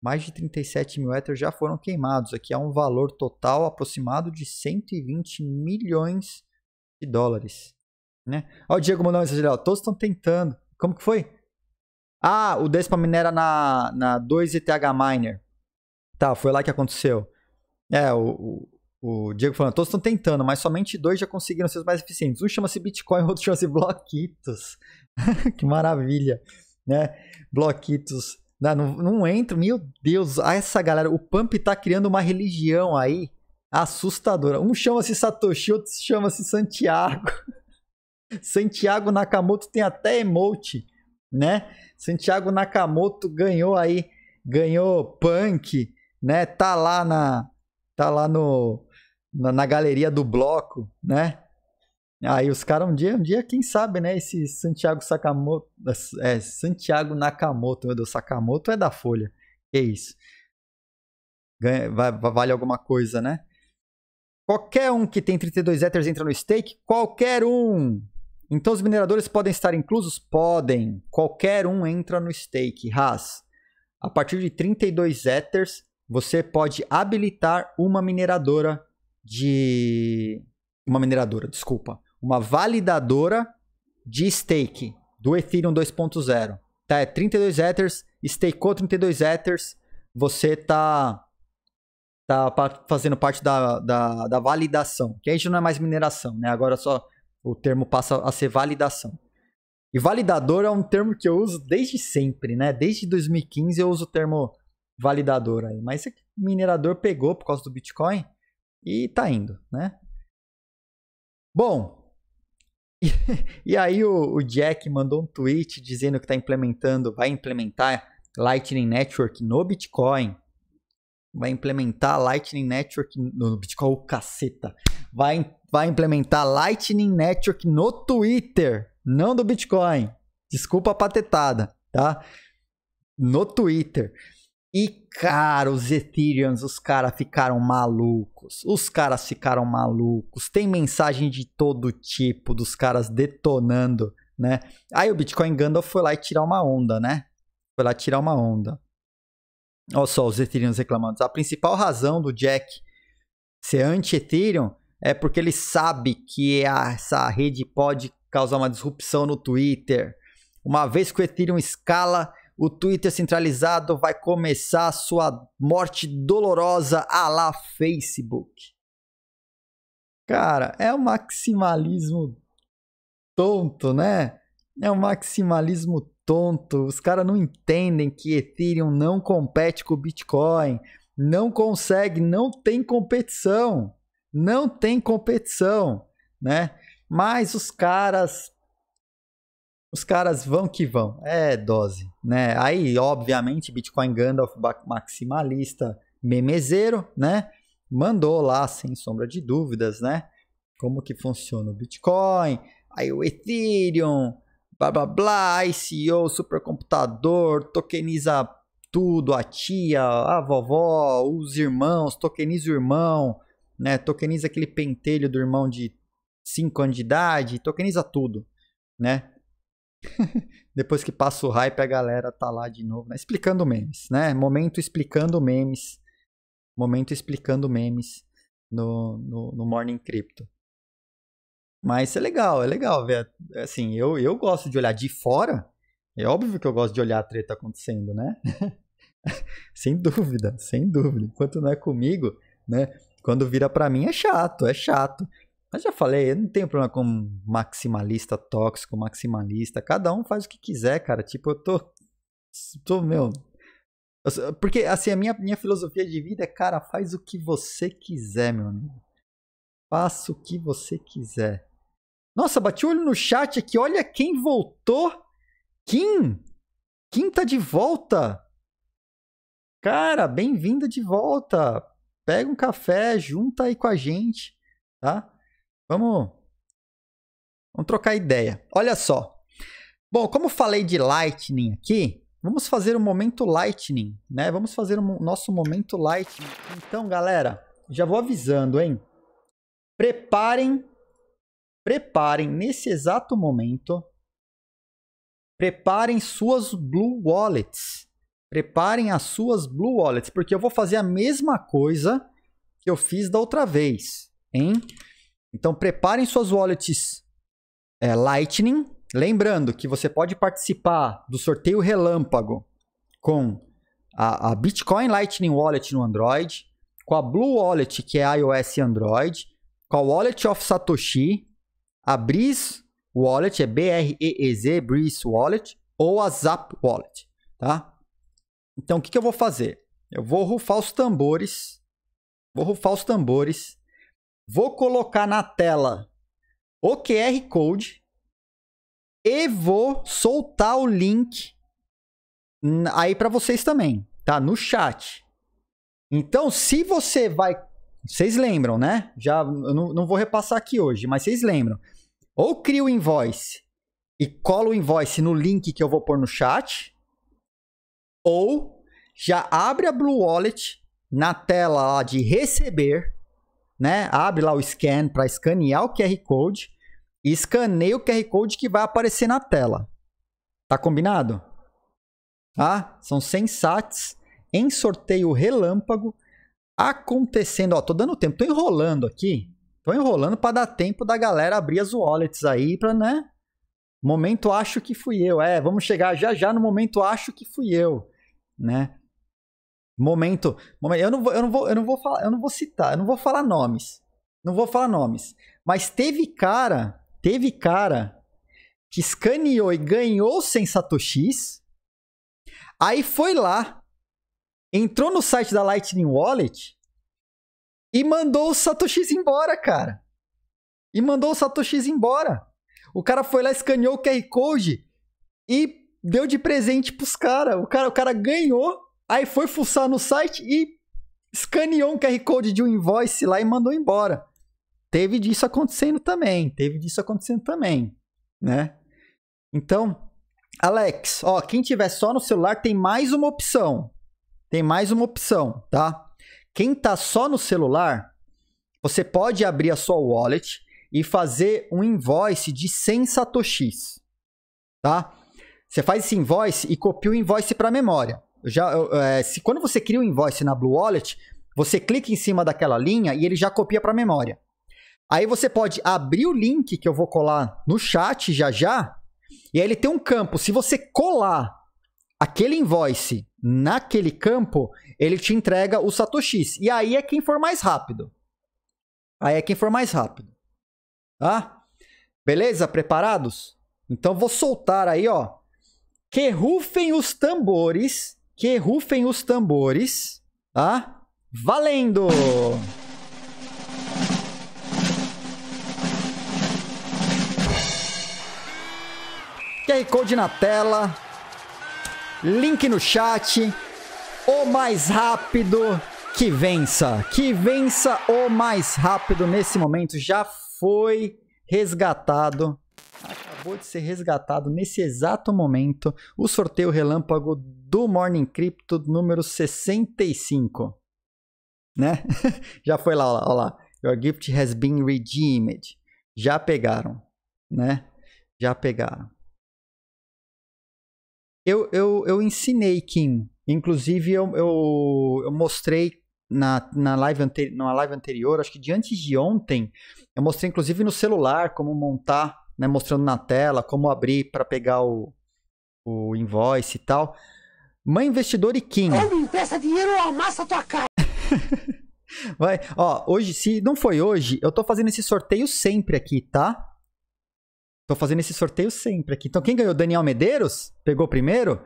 Mais de 37 mil Ethers já foram queimados. Aqui é um valor total aproximado de 120 milhões de dólares. Né? Olha o Diego mandando mensagem, todos estão tentando. Como que foi? Ah, o Despa minera na, na 2ETH Miner. Tá, foi lá que aconteceu. É, o, o Diego falando, todos estão tentando, mas somente dois já conseguiram ser os mais eficientes. Um chama-se Bitcoin, <laughs> outro chama-se Bloquitos. <laughs> que maravilha, né? Bloquitos. Não, não, entro, meu Deus, ah, essa galera, o Pump tá criando uma religião aí assustadora. Um chama-se Satoshi, outro chama-se Santiago. <laughs> Santiago Nakamoto tem até emote, né? Santiago Nakamoto ganhou aí, ganhou Punk, né? Tá lá na tá lá no, na, na galeria do bloco, né? Aí os caras, um dia, um dia, quem sabe, né? Esse Santiago Sakamoto. É, é Santiago Nakamoto, meu Deus, Sakamoto é da Folha. Que isso. Ganha, vai, vale alguma coisa, né? Qualquer um que tem 32 Ethers entra no stake? Qualquer um! Então os mineradores podem estar inclusos? Podem. Qualquer um entra no stake. Haas. A partir de 32 Ethers, você pode habilitar uma mineradora de. Uma mineradora, desculpa. Uma validadora de stake do Ethereum 2.0. Tá, é 32 Ethers, stakeou 32 Ethers, você tá, tá fazendo parte da, da, da validação. Que a gente não é mais mineração, né? Agora só o termo passa a ser validação. E validador é um termo que eu uso desde sempre, né? Desde 2015 eu uso o termo validador aí. Mas esse minerador pegou por causa do Bitcoin e tá indo, né? Bom, e, <laughs> e aí o, o, Jack mandou um tweet dizendo que está implementando, vai implementar Lightning Network no Bitcoin. Vai implementar Lightning Network no Bitcoin, caceta. Vai, vai implementar Lightning Network no Twitter, não do Bitcoin. Desculpa a patetada, tá? No Twitter. E, cara, os Ethereums, os caras ficaram malucos. Os caras ficaram malucos. Tem mensagem de todo tipo dos caras detonando, né? Aí o Bitcoin Gandalf foi lá e tirar uma onda, né? Foi lá tirar uma onda. Olha só os Ethereums reclamando. A principal razão do Jack ser anti-Ethereum é porque ele sabe que essa rede pode causar uma disrupção no Twitter. Uma vez que o Ethereum escala, o Twitter centralizado vai começar sua morte dolorosa a la Facebook. Cara, é um maximalismo tonto, né? É um maximalismo tonto. Os caras não entendem que Ethereum não compete com o Bitcoin. Não consegue, não tem competição. Não tem competição, né? Mas os caras os caras vão que vão. É dose, né? Aí, obviamente, Bitcoin Gandalf maximalista memezeiro, né? Mandou lá, sem sombra de dúvidas, né? Como que funciona o Bitcoin, aí o Ethereum, blá blá blá, ICO, supercomputador, tokeniza tudo, a tia, a vovó, os irmãos, tokeniza o irmão, né? Tokeniza aquele pentelho do irmão de 5 anos de idade, tokeniza tudo, né? <laughs> Depois que passa o hype, a galera tá lá de novo, né? Explicando memes, né? Momento explicando memes. Momento explicando memes no, no, no Morning Crypto. Mas é legal, é legal ver. Assim, eu, eu gosto de olhar de fora. É óbvio que eu gosto de olhar a treta acontecendo, né? <laughs> sem dúvida, sem dúvida. Enquanto não é comigo, né? Quando vira para mim é chato, é chato. Mas já falei, eu não tenho problema com maximalista tóxico, maximalista. Cada um faz o que quiser, cara. Tipo, eu tô. Tô, meu. Porque, assim, a minha, minha filosofia de vida é, cara, faz o que você quiser, meu amigo. Faça o que você quiser. Nossa, bati o olho no chat aqui. Olha quem voltou. Kim! Kim tá de volta. Cara, bem-vinda de volta. Pega um café, junta aí com a gente, tá? Vamos, vamos trocar ideia. Olha só. Bom, como falei de Lightning aqui, vamos fazer um momento Lightning, né? Vamos fazer o um, nosso momento Lightning. Então, galera, já vou avisando, hein? Preparem, preparem nesse exato momento, preparem suas Blue Wallets. Preparem as suas Blue Wallets, porque eu vou fazer a mesma coisa que eu fiz da outra vez, hein? Então preparem suas wallets é, Lightning. Lembrando que você pode participar do sorteio relâmpago com a, a Bitcoin Lightning Wallet no Android, com a Blue Wallet, que é iOS e Android, com a Wallet of Satoshi, a Breeze Wallet, é B-R-E-E-Z, Breeze Wallet, ou a Zap Wallet, tá? Então, o que, que eu vou fazer? Eu vou rufar os tambores, vou rufar os tambores vou colocar na tela o QR Code e vou soltar o link aí para vocês também, tá? No chat. Então, se você vai. Vocês lembram, né? Já eu não, não vou repassar aqui hoje, mas vocês lembram. Ou cria o invoice e cola o invoice no link que eu vou pôr no chat. Ou já abre a Blue Wallet na tela lá de receber né? Abre lá o scan para escanear o QR Code e escaneia o QR Code que vai aparecer na tela. Tá combinado? Tá? São 100 sats em sorteio relâmpago acontecendo. Ó, tô dando tempo, tô enrolando aqui. Tô enrolando para dar tempo da galera abrir as wallets aí para, né? Momento acho que fui eu. É, vamos chegar já já no momento acho que fui eu, né? Momento, momento. Eu não vou, eu não vou, eu não vou falar, eu não vou citar, eu não vou falar nomes. Não vou falar nomes. Mas teve cara, teve cara que escaneou e ganhou sem Satoshis. Aí foi lá, entrou no site da Lightning Wallet e mandou o Satoshis embora, cara. E mandou o Satoshis embora. O cara foi lá, escaneou o QR Code e deu de presente pros caras. O cara, o cara ganhou Aí foi fuçar no site e escaneou um QR Code de um invoice lá e mandou embora. Teve disso acontecendo também, teve disso acontecendo também, né? Então, Alex, ó, quem tiver só no celular tem mais uma opção. Tem mais uma opção, tá? Quem tá só no celular, você pode abrir a sua wallet e fazer um invoice de 100 satoshis, tá? Você faz esse invoice e copia o invoice para memória já, é, se, quando você cria um invoice na Blue Wallet, você clica em cima daquela linha e ele já copia para a memória. Aí você pode abrir o link que eu vou colar no chat já já, e aí ele tem um campo. Se você colar aquele invoice naquele campo, ele te entrega o satoshi E aí é quem for mais rápido. Aí é quem for mais rápido. Tá? Beleza? Preparados? Então vou soltar aí, ó. Que rufem os tambores que rufem os tambores, tá? Valendo! QR Code na tela, link no chat, o mais rápido que vença. Que vença o mais rápido nesse momento. Já foi resgatado. Acabou de ser resgatado nesse exato momento o sorteio relâmpago do Morning Crypto número 65. Né? <laughs> Já foi lá, olha lá. Your gift has been redeemed. Já pegaram, né? Já pegaram. Eu, eu, eu ensinei Kim. Inclusive, eu, eu, eu mostrei na, na live anteri- numa live anterior, acho que de antes de ontem, eu mostrei inclusive no celular como montar, né, mostrando na tela, como abrir para pegar o, o invoice e tal. Mãe investidor e Kim. Ou me empresta dinheiro ou amassa tua cara. <laughs> Vai, ó, hoje, se não foi hoje, eu tô fazendo esse sorteio sempre aqui, tá? Tô fazendo esse sorteio sempre aqui. Então, quem ganhou? Daniel Medeiros? Pegou primeiro?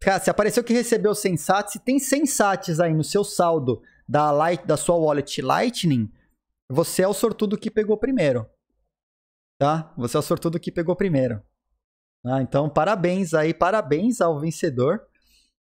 Cara, se apareceu que recebeu Sensats, se tem Sensats aí no seu saldo da, Light, da sua wallet Lightning, você é o sortudo que pegou primeiro. Tá? Você é o sortudo que pegou primeiro. Ah, então, parabéns aí, parabéns ao vencedor.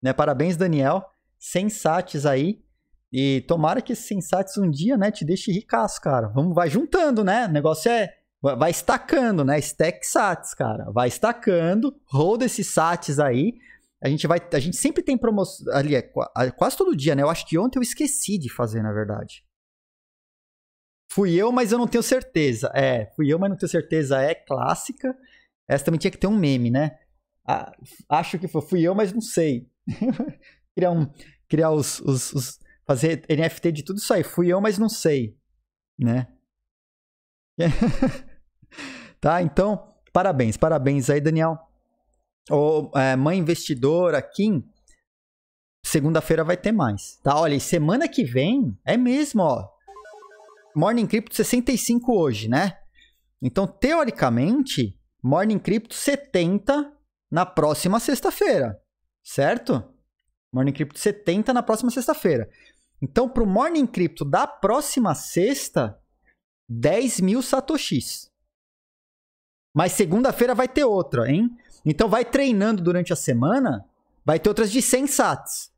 Né? Parabéns, Daniel. Sensates aí. E tomara que esses sensates um dia, né, te deixe ricaço, cara. Vamos, vai juntando, né? O negócio é vai estacando, né? Stack sats, cara. Vai estacando, roda esses sats aí. A gente vai, a gente sempre tem promoção ali é quase todo dia, né? Eu acho que ontem eu esqueci de fazer, na verdade. Fui eu, mas eu não tenho certeza. É, fui eu, mas não tenho certeza. É clássica. Essa também tinha que ter um meme, né? Ah, acho que foi, fui eu, mas não sei. <laughs> criar um, criar os, os, os, fazer NFT de tudo isso aí. Fui eu, mas não sei, né? <laughs> tá, então, parabéns, parabéns aí, Daniel. O, é, mãe investidora, Kim, segunda-feira vai ter mais, tá? Olha, e semana que vem, é mesmo, ó. Morning Crypto 65 hoje, né? Então, teoricamente, Morning Crypto 70 na próxima sexta-feira certo? Morning Crypto 70 na próxima sexta-feira. Então, para o Morning Crypto da próxima sexta, 10 mil satoshis. Mas segunda-feira vai ter outra, hein? Então, vai treinando durante a semana, vai ter outras de 100 sats.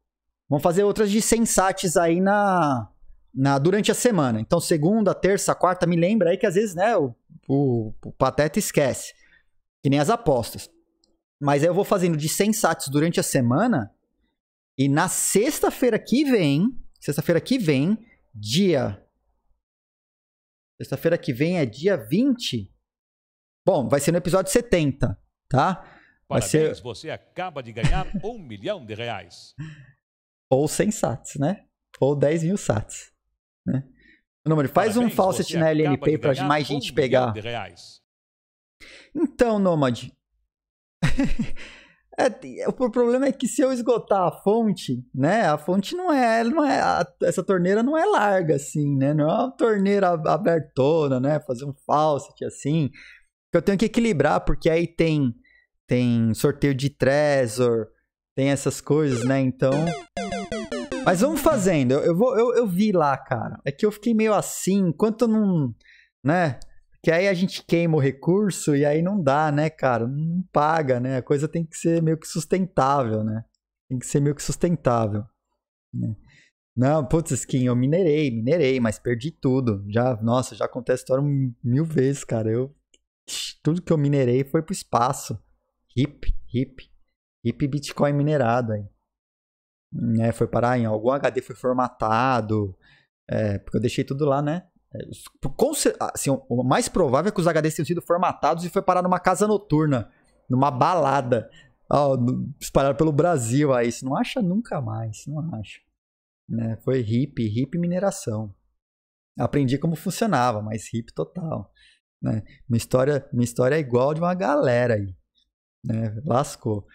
Vamos fazer outras de 100 sats aí na, na, durante a semana. Então, segunda, terça, quarta, me lembra aí que às vezes né, o, o, o pateta esquece. Que nem as apostas. Mas aí eu vou fazendo de 100 sats durante a semana. E na sexta-feira que vem, sexta-feira que vem, dia. Sexta-feira que vem é dia 20. Bom, vai ser no episódio 70, tá? Vai Parabéns, ser... você acaba de ganhar <laughs> um milhão de reais. Ou 100 sats, né? Ou 10 mil sats. Né? faz Parabéns, um falset na LNP para mais um gente pegar. Então, Nômade, <laughs> É, o problema é que se eu esgotar a fonte, né? A fonte não é, não é a, essa torneira não é larga assim, né? Não é uma torneira abertona, né? Fazer um falset assim. Eu tenho que equilibrar porque aí tem tem sorteio de Trezor, tem essas coisas, né? Então, mas vamos fazendo. Eu, eu vou, eu, eu vi lá, cara. É que eu fiquei meio assim, enquanto eu não, né? Que aí a gente queima o recurso e aí não dá, né, cara? Não paga, né? A coisa tem que ser meio que sustentável, né? Tem que ser meio que sustentável. Né? Não, putz, skin, eu minerei, minerei, mas perdi tudo. Já, nossa, já contei a história mil vezes, cara. Eu, tudo que eu minerei foi pro espaço. Hip, hip, hip Bitcoin minerado aí. Né, foi parar em algum HD, foi formatado. É, porque eu deixei tudo lá, né? É, ah, assim, o mais provável é que os HDs tenham sido formatados e foi parar numa casa noturna, numa balada, ó, espalhado pelo Brasil. Aí você não acha nunca mais, não acha. Né? Foi hip, hip mineração. Aprendi como funcionava, mas hip total. Né? Minha, história, minha história é igual de uma galera aí. Né? Lascou.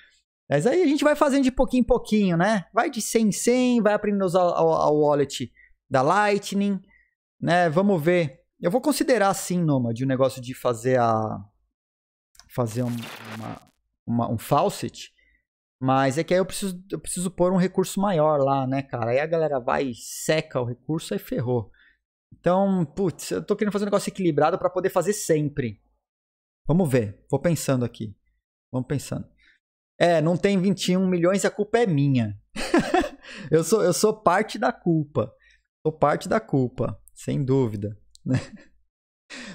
Mas aí a gente vai fazendo de pouquinho em pouquinho, né? Vai de 100 em 100, vai aprendendo a usar o wallet da Lightning né? Vamos ver. Eu vou considerar sim, Nômade, o um negócio de fazer a. fazer um, uma, uma, um falset. Mas é que aí eu preciso, eu preciso pôr um recurso maior lá, né, cara? Aí a galera vai seca o recurso e ferrou. Então, putz, eu tô querendo fazer um negócio equilibrado para poder fazer sempre. Vamos ver. Vou pensando aqui. Vamos pensando. É, não tem 21 milhões, a culpa é minha. <laughs> eu, sou, eu sou parte da culpa. Sou parte da culpa. Sem dúvida. <laughs> Né?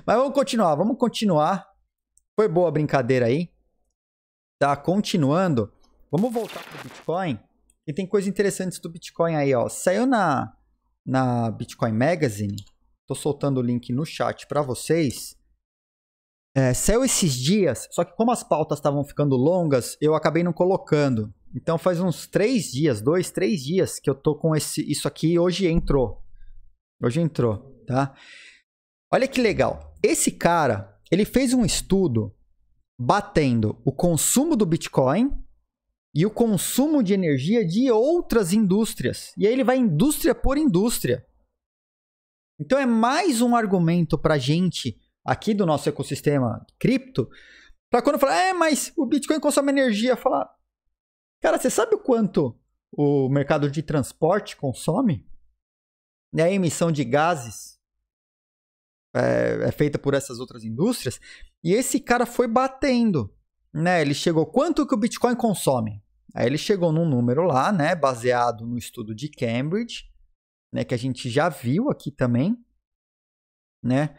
Mas vamos continuar, vamos continuar. Foi boa a brincadeira aí. Tá, continuando. Vamos voltar pro Bitcoin. E tem coisa interessante do Bitcoin aí, ó. Saiu na, na Bitcoin Magazine. Tô soltando o link no chat para vocês. É, saiu esses dias, só que como as pautas estavam ficando longas, eu acabei não colocando. Então faz uns três dias, dois, três dias que eu tô com esse, isso aqui hoje entrou. Hoje entrou, tá? Olha que legal. Esse cara, ele fez um estudo batendo o consumo do Bitcoin e o consumo de energia de outras indústrias. E aí ele vai indústria por indústria. Então é mais um argumento para gente aqui do nosso ecossistema cripto, para quando falar, é, mas o Bitcoin consome energia, falar, cara, você sabe o quanto o mercado de transporte consome? né, a emissão de gases é, é feita por essas outras indústrias. E esse cara foi batendo. Né? Ele chegou, quanto que o Bitcoin consome? Aí ele chegou num número lá, né, baseado no estudo de Cambridge, né, que a gente já viu aqui também, né,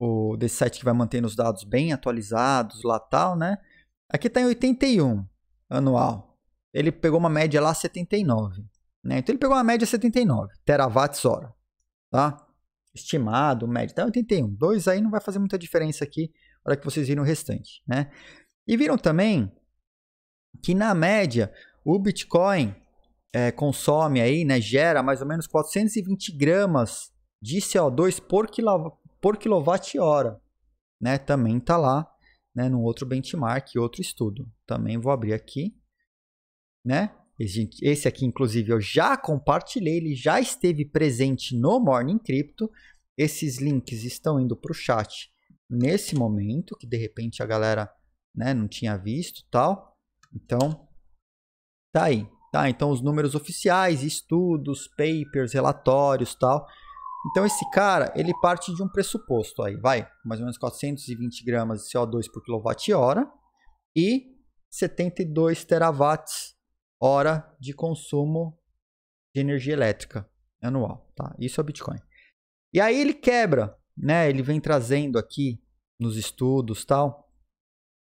o desse site que vai mantendo os dados bem atualizados lá tal, né? Aqui está em 81 anual. Ele pegou uma média lá 79. Né? Então ele pegou uma média 79 terawatts hora, tá? Estimado, média, tá 81. Dois aí não vai fazer muita diferença aqui, na hora que vocês viram o restante, né? E viram também que na média o Bitcoin é, consome aí, né, gera mais ou menos 420 gramas de CO2 por, quilo, por quilowatt-hora, né? Também está lá, né, no outro benchmark, outro estudo. Também vou abrir aqui, né? Esse aqui, inclusive, eu já compartilhei, ele já esteve presente no Morning Crypto. Esses links estão indo para o chat nesse momento, que de repente a galera né, não tinha visto tal. Então, tá aí. Tá, então os números oficiais, estudos, papers, relatórios tal. Então esse cara, ele parte de um pressuposto aí, vai, mais ou menos 420 gramas de CO2 por quilowatt-hora e 72 terawatts hora de consumo de energia elétrica anual, tá? Isso é o Bitcoin. E aí ele quebra, né? Ele vem trazendo aqui nos estudos, tal,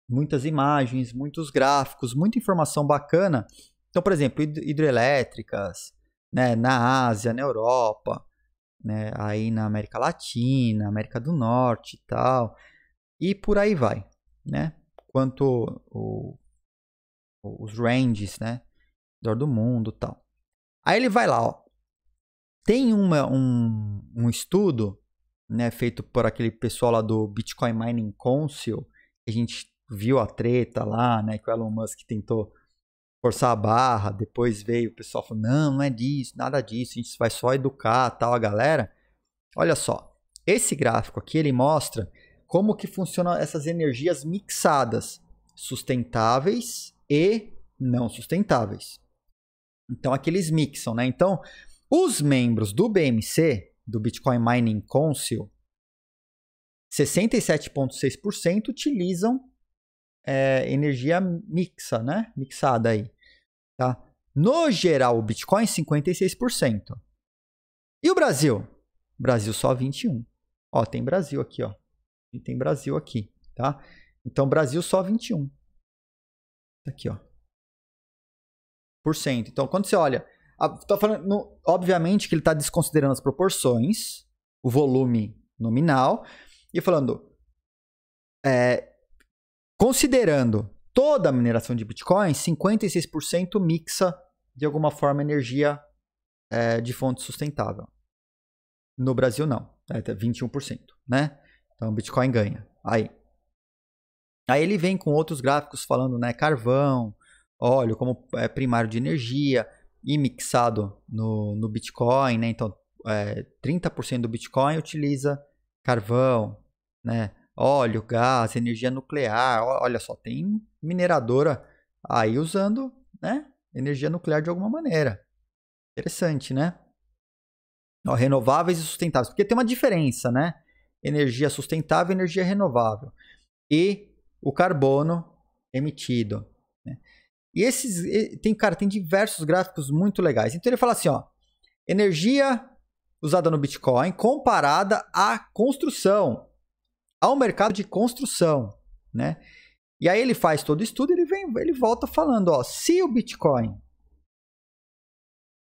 muitas imagens, muitos gráficos, muita informação bacana. Então, por exemplo, hidrelétricas, né, na Ásia, na Europa, né, aí na América Latina, América do Norte e tal, e por aí vai, né? Quanto o, os ranges, né, redor do mundo tal. Aí ele vai lá, ó. Tem uma, um, um estudo né, feito por aquele pessoal lá do Bitcoin Mining Council, a gente viu a treta lá, né, que o Elon Musk tentou forçar a barra, depois veio o pessoal falou, não, não é disso, nada disso, a gente vai só educar tal a galera. Olha só, esse gráfico aqui ele mostra como que funcionam essas energias mixadas, sustentáveis e não sustentáveis. Então aqueles mixam, né? Então, os membros do BMC, do Bitcoin Mining Council, 67,6% utilizam é, energia mixa, né? Mixada aí. Tá? No geral, o Bitcoin 56%. E o Brasil? Brasil só 21. Ó, tem Brasil aqui, ó. E tem Brasil aqui, tá? Então, Brasil só 21. Tá aqui, ó. Então, quando você olha. A, falando, no, obviamente que ele está desconsiderando as proporções, o volume nominal, e falando. É, considerando toda a mineração de bitcoins, 56% mixa de alguma forma energia é, de fonte sustentável. No Brasil, não. É 21%, tá né? Então, Bitcoin ganha. Aí. Aí ele vem com outros gráficos falando, né? Carvão, óleo como é, primário de energia e mixado no, no Bitcoin, né? Então, é, 30% do Bitcoin utiliza carvão, né? Óleo, gás, energia nuclear. Olha só, tem mineradora aí usando, né? Energia nuclear de alguma maneira. Interessante, né? Ó, renováveis e sustentáveis. Porque tem uma diferença, né? Energia sustentável e energia renovável. E o carbono emitido. E esses, tem, cara, tem diversos gráficos muito legais. Então ele fala assim, ó, energia usada no Bitcoin comparada à construção, ao mercado de construção, né? E aí ele faz todo o estudo, ele vem, ele volta falando, ó, se o Bitcoin,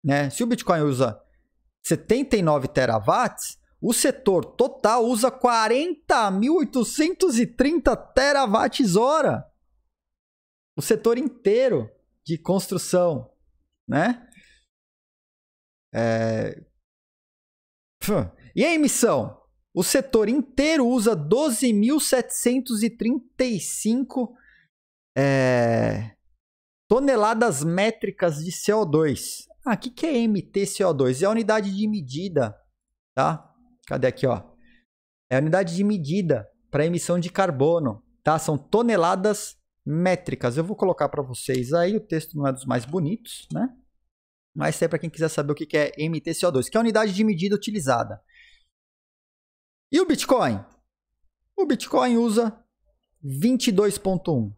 né, se o Bitcoin usa 79 terawatts, o setor total usa 40.830 terawatts hora o setor inteiro de construção, né? É... E a emissão? O setor inteiro usa 12.735 é... toneladas métricas de CO2. Ah, o que, que é MTCO2? É a unidade de medida, tá? Cadê aqui, ó? É a unidade de medida para emissão de carbono, tá? São toneladas métricas. Eu vou colocar para vocês aí, o texto não é dos mais bonitos, né? Mas é para quem quiser saber o que é MTCO2, que é a unidade de medida utilizada. E o Bitcoin? O Bitcoin usa 22.1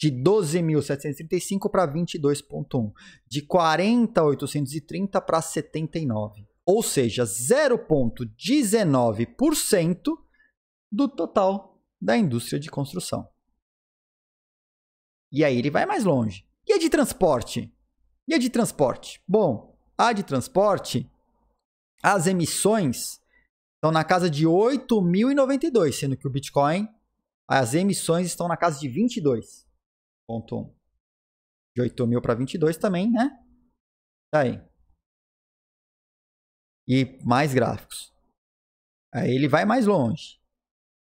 de 12.735 para 22.1, de 40.830 para 79, ou seja, 0.19% do total da indústria de construção. E aí ele vai mais longe. E a de transporte? E a de transporte? Bom, a de transporte, as emissões estão na casa de 8.092, sendo que o Bitcoin, as emissões estão na casa de 22.1. De 8.000 mil para 22 também, né? Tá aí. E mais gráficos. Aí ele vai mais longe.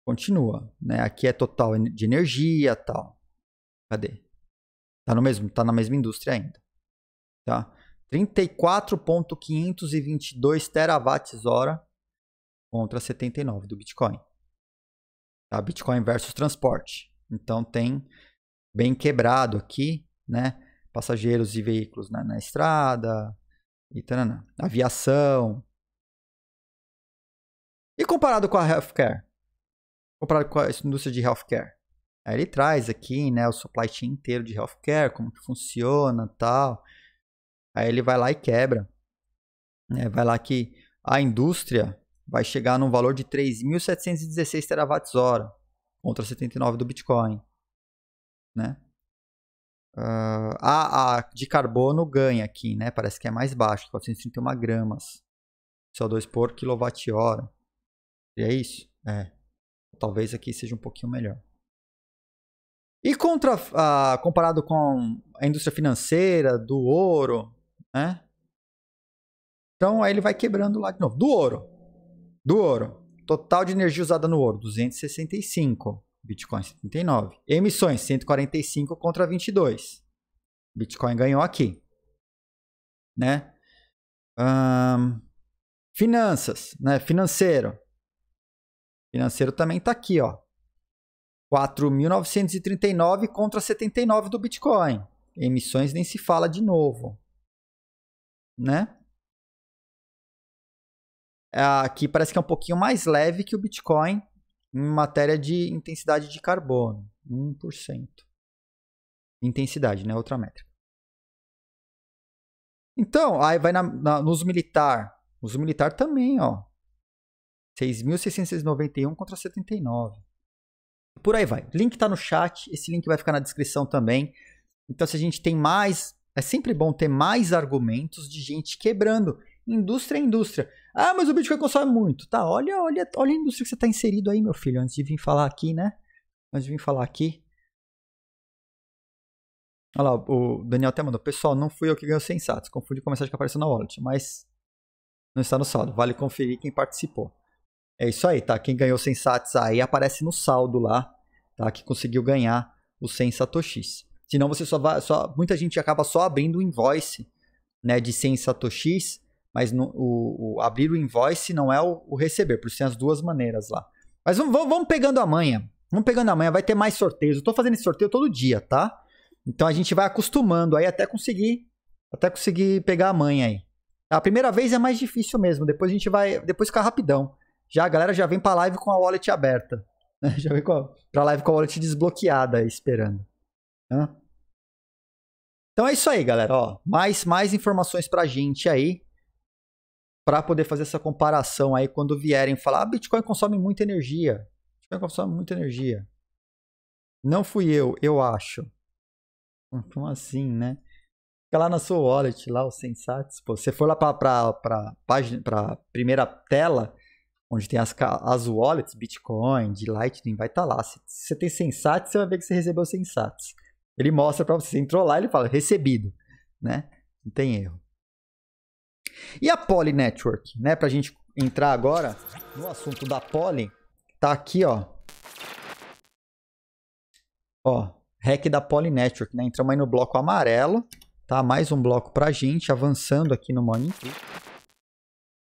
Continua, né? Aqui é total de energia, tal. Cadê? Tá no mesmo, tá na mesma indústria ainda. Tá? 34.522 terawatts hora contra 79 do Bitcoin. Tá? Bitcoin versus transporte. Então tem bem quebrado aqui, né? Passageiros e veículos na, na estrada e tanana. aviação. E comparado com a healthcare? Comparado com a indústria de healthcare? Aí ele traz aqui, né, o supply chain inteiro de healthcare, como que funciona, tal. Aí ele vai lá e quebra. É, vai lá que a indústria vai chegar num valor de 3.716 terawatts-hora contra 79 do Bitcoin, né? Uh, a, a, de carbono ganha aqui, né? Parece que é mais baixo, 431 gramas CO2 por quilowatt-hora. E é isso? É. Talvez aqui seja um pouquinho melhor. E contra, ah, comparado com a indústria financeira, do ouro, né? Então aí ele vai quebrando lá de novo. Do ouro. Do ouro. Total de energia usada no ouro, 265. Bitcoin 79. Emissões, 145 contra 22. Bitcoin ganhou aqui. Né? Um, finanças, né? Financeiro. Financeiro também está aqui, ó. 4.939 contra 79 do Bitcoin. Emissões nem se fala de novo. Né? É, aqui parece que é um pouquinho mais leve que o Bitcoin em matéria de intensidade de carbono. 1%. Intensidade, né? Outra métrica. Então, aí vai na, na, nos militar. Os militar também, ó. 6.691 contra 79. Por aí vai. Link tá no chat, esse link vai ficar na descrição também. Então, se a gente tem mais, é sempre bom ter mais argumentos de gente quebrando. Indústria é indústria. Ah, mas o Bitcoin consome muito. Tá, olha, olha, olha a indústria que você está inserido aí, meu filho, antes de vir falar aqui, né? Antes de vir falar aqui. Olha lá, o Daniel até mandou. Pessoal, não fui eu que ganhou sensatos. Confundi com a mensagem que apareceu na wallet, mas não está no saldo. Vale conferir quem participou. É isso aí, tá? Quem ganhou 100 sats aí aparece no saldo lá, tá? Que conseguiu ganhar o 100 satoshis. Senão você só vai, só, muita gente acaba só abrindo o invoice, né, de 100 satoshis, mas no, o, o, abrir o invoice não é o, o receber, por isso tem as duas maneiras lá. Mas vamos, vamos pegando amanhã. vamos pegando amanhã, vai ter mais sorteios. Eu tô fazendo esse sorteio todo dia, tá? Então a gente vai acostumando aí até conseguir, até conseguir pegar a manha aí. A primeira vez é mais difícil mesmo, depois a gente vai, depois fica rapidão já a galera já vem pra live com a wallet aberta. Né? <laughs> Já vem com a, pra live com a wallet desbloqueada, esperando. Né? Então é isso aí, galera. Ó, mais, mais informações pra gente aí. Pra poder fazer essa comparação aí quando vierem falar: ah, Bitcoin consome muita energia. Bitcoin consome muita energia. Não fui eu, eu acho. Então <laughs> assim, né? Fica lá na sua wallet, lá, o Sensatis. Pô, você for lá pra, pra, pra, página, pra primeira tela, onde tem as, as wallets, Bitcoin, de Lightning, vai estar tá lá. Se você tem Sensats, você vai ver que você recebeu Sensats. Ele mostra para você. Você entrou lá ele fala, recebido, né? Não tem erro. E a Poly Network, né? Pra gente entrar agora no assunto da Poly, tá aqui, ó. Ó, hack da Poly Network, né? Entramos aí no bloco amarelo, tá? Mais um bloco pra gente, avançando aqui no Morning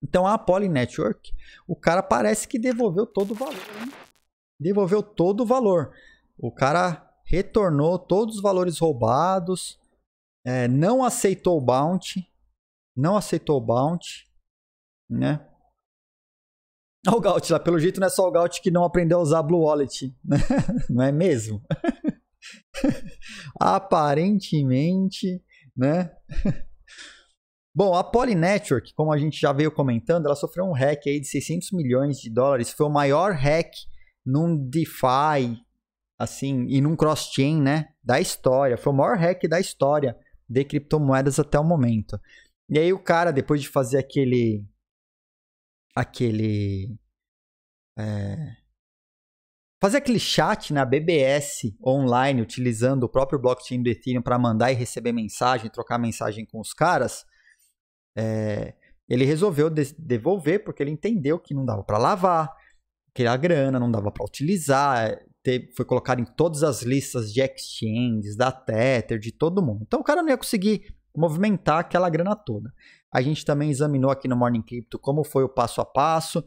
então a Poly Network, o cara parece que devolveu todo o valor. Hein? Devolveu todo o valor. O cara retornou todos os valores roubados, é, não aceitou o bounty, não aceitou o bounty, né? Olha o Gaut lá, pelo jeito não é só o Gaut que não aprendeu a usar Blue Wallet, né? <laughs> não é mesmo? <laughs> Aparentemente, né? <laughs> Bom, a Poly Network, como a gente já veio comentando, ela sofreu um hack aí de 600 milhões de dólares. Foi o maior hack num DeFi, assim, e num cross-chain, né, da história. Foi o maior hack da história de criptomoedas até o momento. E aí o cara, depois de fazer aquele... Aquele... É, fazer aquele chat na BBS online, utilizando o próprio blockchain do Ethereum para mandar e receber mensagem, trocar mensagem com os caras é, ele resolveu devolver porque ele entendeu que não dava para lavar, que a grana não dava para utilizar, é, teve, foi colocado em todas as listas de exchanges, da Tether, de todo mundo. Então o cara não ia conseguir movimentar aquela grana toda. A gente também examinou aqui no Morning Crypto como foi o passo a passo,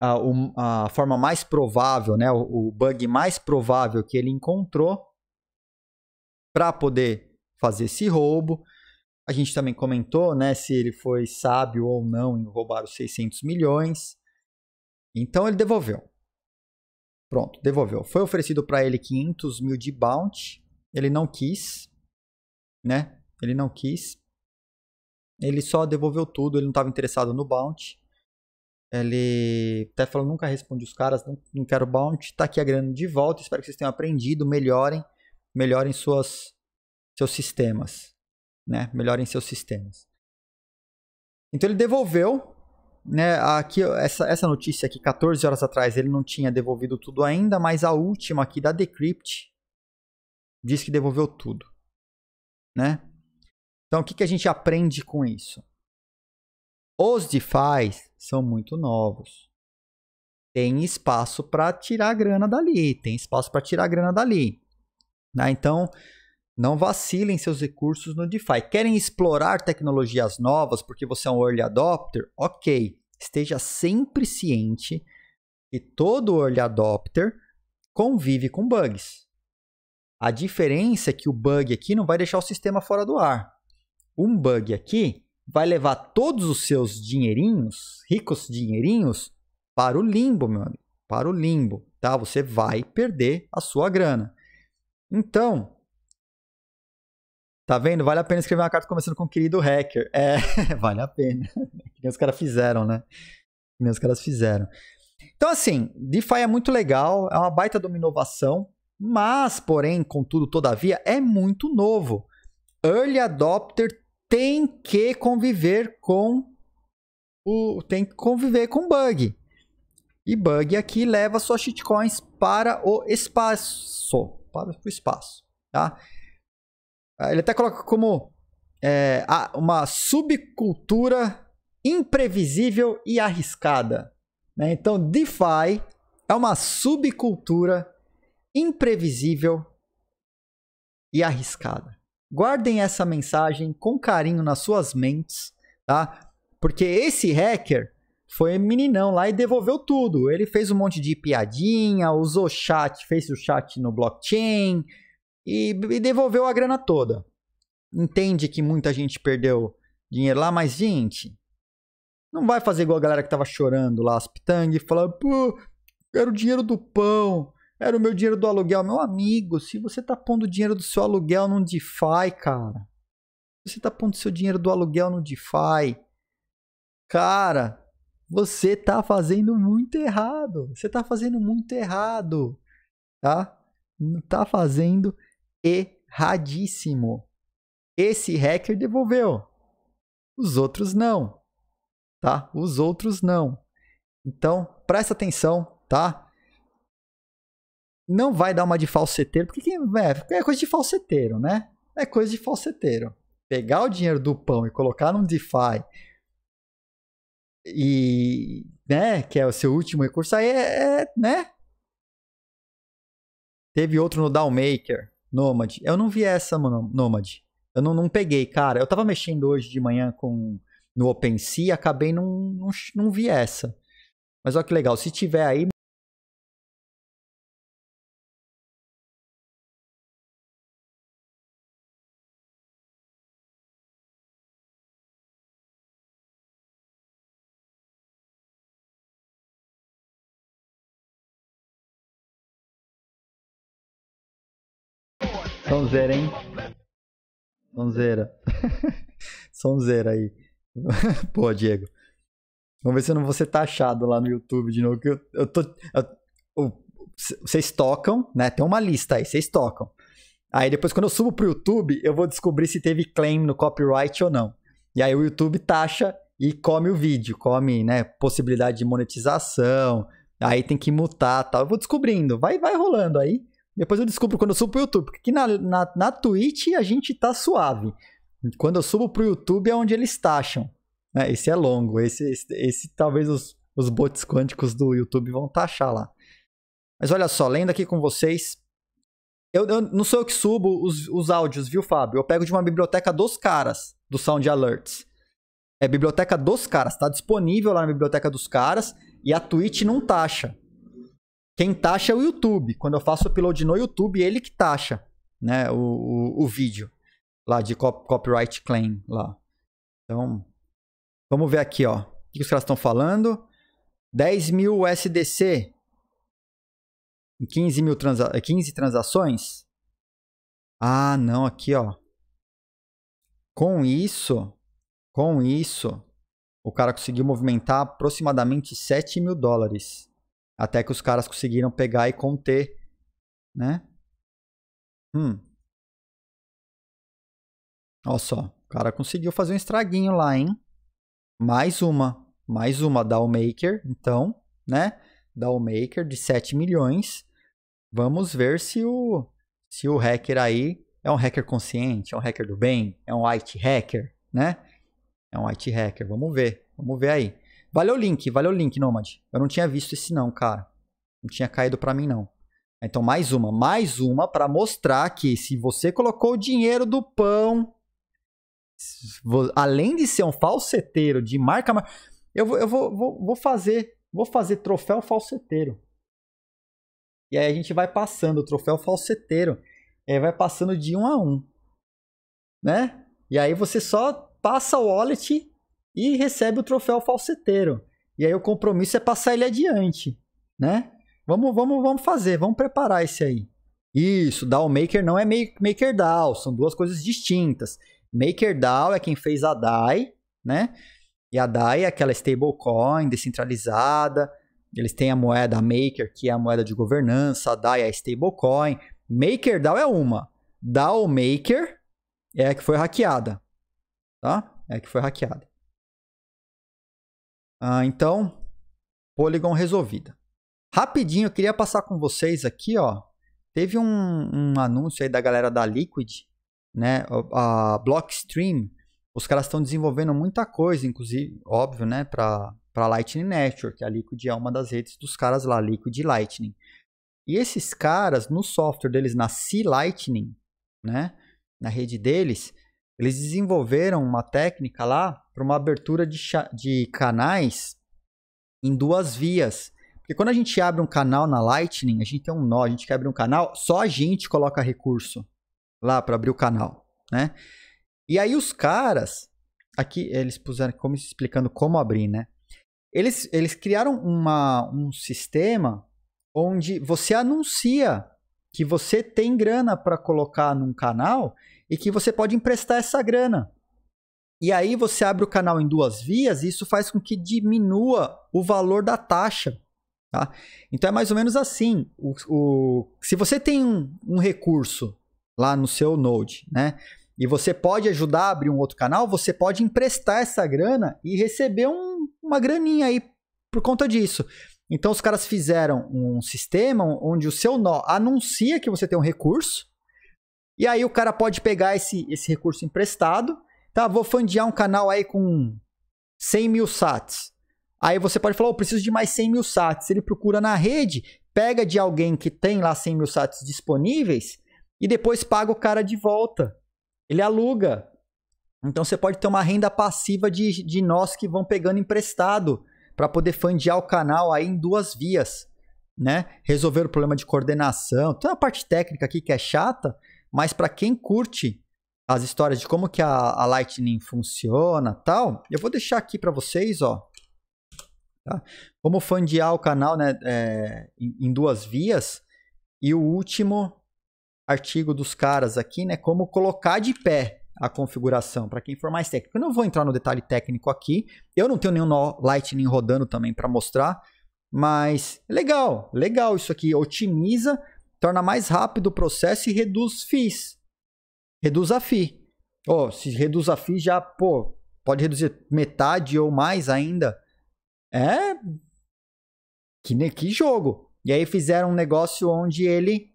a, a forma mais provável, né, o, o bug mais provável que ele encontrou para poder fazer esse roubo. A gente também comentou, né, se ele foi sábio ou não em roubar os 600 milhões. Então ele devolveu. Pronto, devolveu. Foi oferecido para ele 500 mil de bounty. Ele não quis, né? Ele não quis. Ele só devolveu tudo. Ele não estava interessado no bounty. Ele até falou: nunca responde os caras, não, não quero bounty. Tá aqui a grana de volta. Espero que vocês tenham aprendido, melhorem, melhorem suas, seus sistemas né? Melhorem seus sistemas. Então ele devolveu, né? Aqui essa, essa notícia aqui, 14 horas atrás, ele não tinha devolvido tudo ainda, mas a última aqui da Decrypt diz que devolveu tudo, né? Então o que, que a gente aprende com isso? Os DeFi são muito novos. Tem espaço para tirar a grana dali, tem espaço para tirar a grana dali. Né? Então, não vacilem seus recursos no DeFi. Querem explorar tecnologias novas porque você é um early adopter? Ok, esteja sempre ciente que todo early adopter convive com bugs. A diferença é que o bug aqui não vai deixar o sistema fora do ar. Um bug aqui vai levar todos os seus dinheirinhos, ricos dinheirinhos, para o limbo, meu amigo, para o limbo, tá? Você vai perder a sua grana. Então, Tá vendo? Vale a pena escrever uma carta começando com querido hacker. É, <laughs> vale a pena. Que nem os caras fizeram, né? Que nem os caras fizeram. Então, assim, DeFi é muito legal, é uma baita de uma inovação, mas, porém, contudo, todavia, é muito novo. Early adopter tem que conviver com o. tem que conviver com bug. E bug aqui leva suas shitcoins para o espaço. Para o espaço. Tá? Ah, ele até coloca como é, uma subcultura imprevisível e arriscada. Né? Então, DeFi é uma subcultura imprevisível e arriscada. Guardem essa mensagem com carinho nas suas mentes, tá? Porque esse hacker foi meninão lá e devolveu tudo. Ele fez um monte de piadinha, usou chat, fez o chat no blockchain, e, e devolveu a grana toda. Entende que muita gente perdeu dinheiro lá, mas, gente, não vai fazer igual a galera que tava chorando lá, as pitangas, e falar, pô, era o dinheiro do pão, era o meu dinheiro do aluguel. Meu amigo, se você tá pondo o dinheiro do seu aluguel no DeFi, cara, você tá pondo seu dinheiro do aluguel no DeFi, cara, você tá fazendo muito errado. Você tá fazendo muito errado, tá? tá fazendo erradíssimo. Esse hacker devolveu. Os outros não. Tá? Os outros não. Então, presta atenção, tá? Não vai dar uma de falseteiro, porque é, é coisa de falseteiro, né? É coisa de falseteiro. Pegar o dinheiro do pão e colocar num DeFi e, né, que é o seu último recurso, aí é, é né? Teve outro no Downmaker, Nômade. Eu não vi essa, mano, Nômade. Eu não, não peguei, cara. Eu tava mexendo hoje de manhã com no OpenSea, acabei não, não, não vi essa. Mas olha que legal, se tiver aí, Sonzeira, hein? Sonzeira. <laughs> Sonzeira aí. Pô, <laughs> Diego. Vamos ver se eu não vou ser taxado lá no YouTube de novo. Que eu, eu tô. vocês tocam, né? Tem uma lista aí, vocês tocam. Aí depois, quando eu subo pro YouTube, eu vou descobrir se teve claim no copyright ou não. E aí o YouTube taxa e come o vídeo, come, né? Possibilidade de monetização. Aí tem que mutar tal. Eu vou descobrindo, vai, vai rolando aí. Depois eu descubro quando eu subo pro YouTube. Porque aqui na, na, na Twitch a gente tá suave. Quando eu subo pro YouTube é onde eles taxam. Né? Esse é longo. Esse, esse, esse talvez os, os bots quânticos do YouTube vão taxar lá. Mas olha só, lendo aqui com vocês. Eu, eu não sou eu que subo os, os áudios, viu, Fábio? Eu pego de uma biblioteca dos caras, do Sound Alerts. É biblioteca dos caras, tá disponível lá na biblioteca dos caras e a Twitch não taxa. Quem taxa é o YouTube. Quando eu faço o upload no YouTube, é ele que taxa né, o, o, o vídeo lá de cop copyright claim lá. Então, vamos ver aqui, ó. O que os caras estão falando? 10 mil USDC em 15, mil transa 15 eh, transações? Ah, não, aqui, ó. Com isso, com isso, o cara conseguiu movimentar aproximadamente 7 mil dólares. Até que os caras conseguiram pegar e conter, né? Hum. Olha só, o cara conseguiu fazer um estraguinho lá, hein? Mais uma, mais uma da Maker, então, né? Da Maker de 7 milhões. Vamos ver se o se o hacker aí é um hacker consciente, é um hacker do bem, é um white hacker, né? É um white hacker, vamos ver, vamos ver aí. Valeu o link, valeu o link, Nomad. Eu não tinha visto esse não, cara. Não tinha caído para mim não. Então mais uma, mais uma para mostrar que se você colocou o dinheiro do pão, além de ser um falseteiro de marca, eu vou, eu vou, vou, vou fazer, vou fazer troféu falseteiro. E aí a gente vai passando o troféu falseteiro, aí é, vai passando de um a um, né? E aí você só passa o wallet e recebe o troféu falseteiro. E aí o compromisso é passar ele adiante, né? Vamos, vamos, vamos fazer, vamos preparar esse aí. Isso, DAO Maker não é Maker DAO, são duas coisas distintas. Maker DAO é quem fez a DAI, né? E a DAI é aquela stablecoin descentralizada. Eles têm a moeda Maker, que é a moeda de governança, a DAI é a stablecoin. Maker DAO é uma. DAO Maker é a que foi hackeada, tá? É a que foi hackeada. Ah, então, Polygon resolvida. Rapidinho, eu queria passar com vocês aqui, ó. Teve um, um anúncio aí da galera da Liquid, né? A, Blockstream. Os caras estão desenvolvendo muita coisa, inclusive, óbvio, né? Para para Lightning Network. A Liquid é uma das redes dos caras lá, Liquid Lightning. E esses caras, no software deles, na C Lightning, né? Na rede deles, eles desenvolveram uma técnica lá para uma abertura de, de canais em duas vias. Porque quando a gente abre um canal na Lightning, a gente tem um nó, a gente quer abrir um canal, só a gente coloca recurso lá para abrir o canal, né? E aí os caras, aqui eles puseram como explicando como abrir, né? Eles, eles criaram uma, um sistema onde você anuncia que você tem grana para colocar num canal e que você pode emprestar essa grana. E aí você abre o canal em duas vias e isso faz com que diminua o valor da taxa. Tá? Então é mais ou menos assim. O, o, se você tem um, um recurso lá no seu Node, né? E você pode ajudar a abrir um outro canal, você pode emprestar essa grana e receber um, uma graninha aí por conta disso. Então os caras fizeram um sistema onde o seu nó anuncia que você tem um recurso, e aí o cara pode pegar esse, esse recurso emprestado tá, vou fundear um canal aí com 100 mil sats. Aí você pode falar, oh, eu preciso de mais 100 mil sats. Ele procura na rede, pega de alguém que tem lá 100 mil sats disponíveis e depois paga o cara de volta. Ele aluga. Então você pode ter uma renda passiva de, de nós que vão pegando emprestado para poder fundear o canal aí em duas vias, né? Resolver o problema de coordenação. Tem uma parte técnica aqui que é chata, mas para quem curte as histórias de como que a, a Lightning funciona tal, eu vou deixar aqui para vocês, ó. Tá? Como fundear o canal né, é, em, em duas vias. E o último artigo dos caras aqui, né? Como colocar de pé a configuração, para quem for mais técnico. Eu não vou entrar no detalhe técnico aqui. Eu não tenho nenhum Lightning rodando também para mostrar. Mas legal, legal isso aqui. Otimiza, torna mais rápido o processo e reduz FIIs reduz a FI. Ó, oh, se reduz a FI já, pô, pode reduzir metade ou mais ainda. É. Que, que jogo. E aí fizeram um negócio onde ele.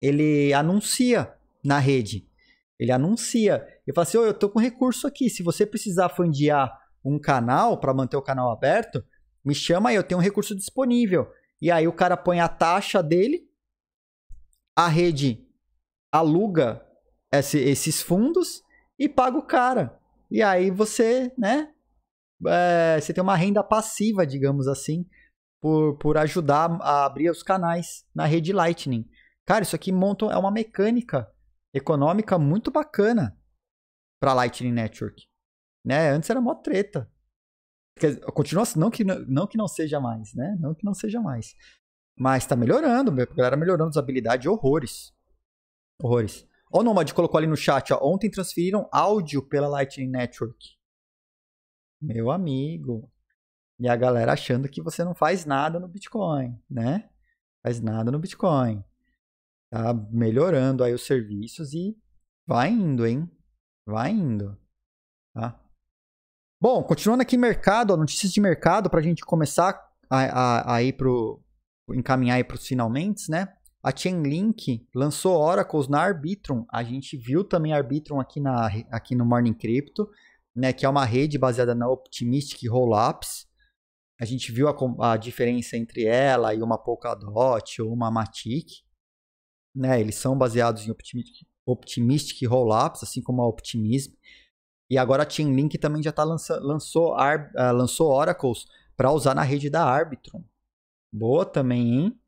Ele anuncia na rede. Ele anuncia. Ele fala assim: oh, eu tô com recurso aqui. Se você precisar fundear um canal para manter o canal aberto, me chama aí, eu tenho um recurso disponível. E aí o cara põe a taxa dele, a rede aluga esse, esses fundos e paga o cara. E aí você, né? É, você tem uma renda passiva, digamos assim, por, por ajudar a abrir os canais na rede Lightning. Cara, isso aqui monta, é uma mecânica econômica muito bacana para Lightning Network. Né? Antes era mó treta. Dizer, continua assim, não que não que não seja mais, né? Não que não seja mais. Mas está melhorando, a galera melhorando as habilidades horrores. Horrores. Ó, o Nomad colocou ali no chat, ó. Ontem transferiram áudio pela Lightning Network. Meu amigo. E a galera achando que você não faz nada no Bitcoin, né? Faz nada no Bitcoin. Tá melhorando aí os serviços e vai indo, hein? Vai indo. Tá? Bom, continuando aqui mercado, ó, notícias de mercado para a gente começar a, a, a ir pro encaminhar para os finalmente, né? A Chainlink lançou oracles na Arbitrum. A gente viu também Arbitrum aqui, na, aqui no Morning Crypto, né, que é uma rede baseada na Optimistic Rollups. A gente viu a, a diferença entre ela e uma Polkadot ou uma Matic. Né, eles são baseados em Optimistic, Optimistic Rollups, assim como a Optimism. E agora a Chainlink também já tá lança, lançou, ar, uh, lançou oracles para usar na rede da Arbitrum. Boa também, hein?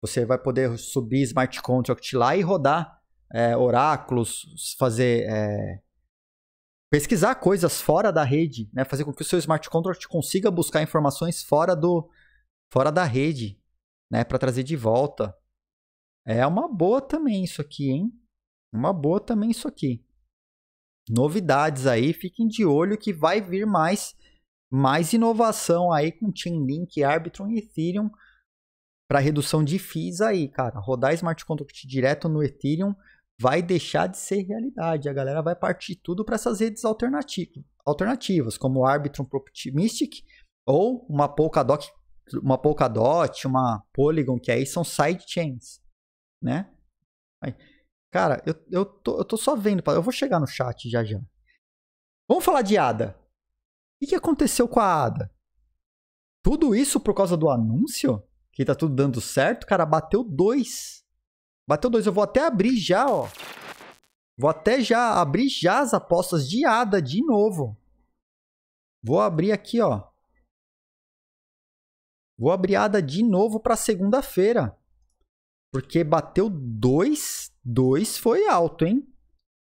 Você vai poder subir smart contract lá e rodar é, oráculos, fazer. É, pesquisar coisas fora da rede, né? fazer com que o seu smart contract consiga buscar informações fora, do, fora da rede né? para trazer de volta. É uma boa também isso aqui, hein? Uma boa também isso aqui. Novidades aí, fiquem de olho que vai vir mais mais inovação aí com Chainlink, Arbitrum e Ethereum para redução de FIIs aí, cara. Rodar smart contract direto no Ethereum vai deixar de ser realidade. A galera vai partir tudo para essas redes alternativas, alternativas como o Arbitrum Property Optimistic ou uma Polkadot, uma Polkadot, uma Polygon, que aí são sidechains, né? Cara, eu, eu, tô, eu tô só vendo, eu vou chegar no chat já já. Vamos falar de ADA. O que aconteceu com a ADA? Tudo isso por causa do anúncio? Que tá tudo dando certo, cara. Bateu dois. Bateu dois. Eu vou até abrir já, ó. Vou até já abrir já as apostas de ADA de novo. Vou abrir aqui, ó. Vou abrir ADA de novo para segunda-feira. Porque bateu dois. Dois foi alto, hein?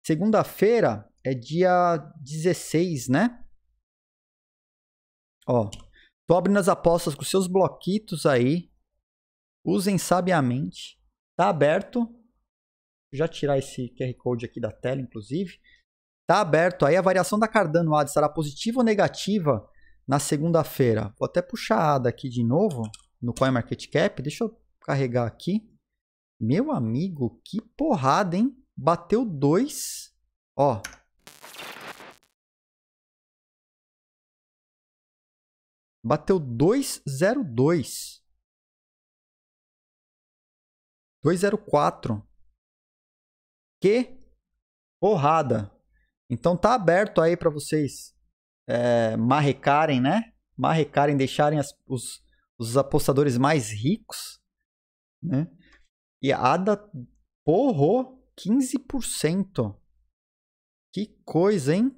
Segunda-feira é dia 16, né? Ó, tô abrindo as apostas com seus bloquitos aí. Usem sabiamente. Tá aberto. Já tirar esse QR Code aqui da tela, inclusive. Tá aberto. Aí a variação da Cardano ADA será positiva ou negativa na segunda-feira. Vou até puxar a ADA aqui de novo no CoinMarketCap. Deixa eu carregar aqui. Meu amigo, que porrada, hein? Bateu 2. Ó. Bateu 202. 204. Que porrada. Então tá aberto aí para vocês é, marrecarem, né? Marrecarem, deixarem as, os, os apostadores mais ricos, né? E a ADA porrou 15%. Que coisa, hein?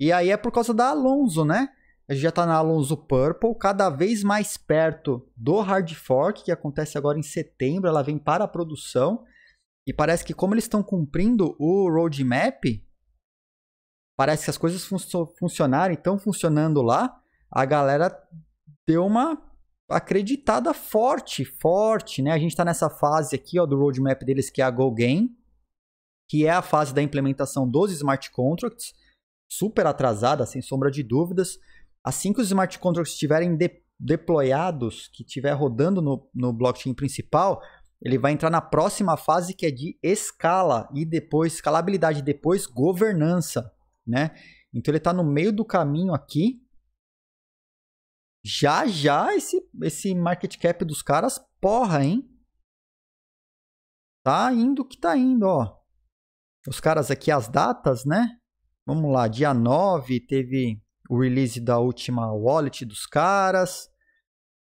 E aí é por causa da Alonso, né? A gente já está na Alonso Purple, cada vez mais perto do Hard Fork, que acontece agora em setembro. Ela vem para a produção. E parece que, como eles estão cumprindo o roadmap, parece que as coisas fun funcionaram, estão funcionando lá. A galera deu uma acreditada forte, forte, né? A gente está nessa fase aqui ó, do roadmap deles, que é a Go Game, que é a fase da implementação dos smart contracts, super atrasada, sem sombra de dúvidas. Assim que os smart contracts estiverem de, deployados, que estiver rodando no, no blockchain principal, ele vai entrar na próxima fase que é de escala e depois escalabilidade e depois governança, né? Então ele está no meio do caminho aqui. Já já esse esse market cap dos caras, porra, hein? Tá indo que tá indo, ó. Os caras aqui as datas, né? Vamos lá, dia 9 teve o release da última wallet dos caras.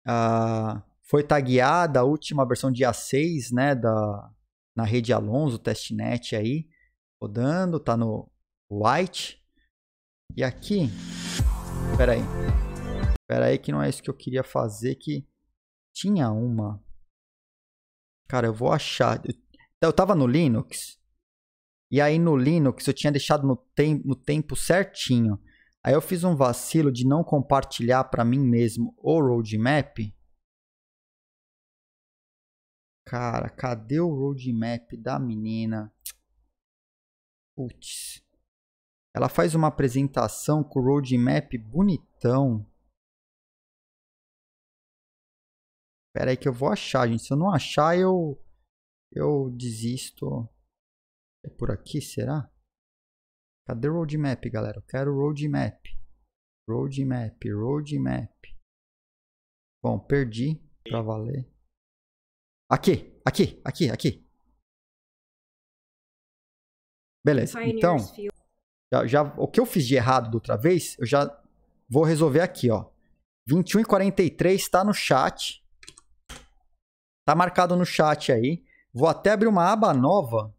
Ah, foi tagueada a última versão dia 6, né, da, na rede Alonso, testnet aí, rodando, tá no white. E aqui, espera aí. Espera aí que não é isso que eu queria fazer que tinha uma. Cara, eu vou achar. Eu então, tava no Linux. E aí no Linux eu tinha deixado no, tem, no tempo certinho. Aí eu fiz um vacilo de não compartilhar para mim mesmo o roadmap. Cara, cadê o roadmap da menina? Putz. Ela faz uma apresentação com o roadmap bonitão. Pera aí que eu vou achar, gente. Se eu não achar, eu eu desisto. É por aqui, será? Cadê o roadmap, galera? Eu quero roadmap. Roadmap, roadmap. Bom, perdi pra valer. Aqui, aqui, aqui, aqui. Beleza, então, já, já, o que eu fiz de errado da outra vez, eu já vou resolver aqui, ó. 21 e 43 está no chat. Tá marcado no chat aí. Vou até abrir uma aba nova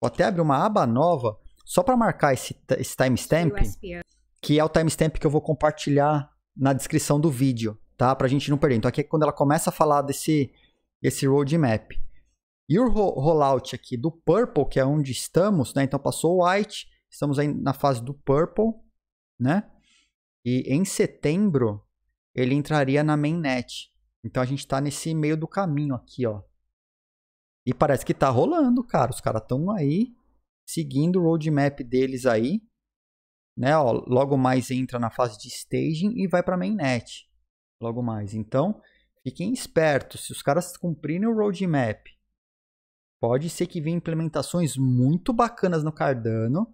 Vou até abrir uma aba nova só para marcar esse, esse timestamp, é. que é o timestamp que eu vou compartilhar na descrição do vídeo, tá? Para a gente não perder. Então aqui é quando ela começa a falar desse esse roadmap. E o rollout aqui do purple, que é onde estamos, né? Então passou o white, estamos aí na fase do purple, né? E em setembro ele entraria na mainnet. Então a gente está nesse meio do caminho aqui, ó. E parece que tá rolando, cara. Os caras estão aí seguindo o roadmap deles aí. Né, ó, logo mais entra na fase de staging e vai para mainnet. Logo mais. Então, fiquem espertos. Se os caras cumprirem o roadmap, pode ser que venham implementações muito bacanas no Cardano.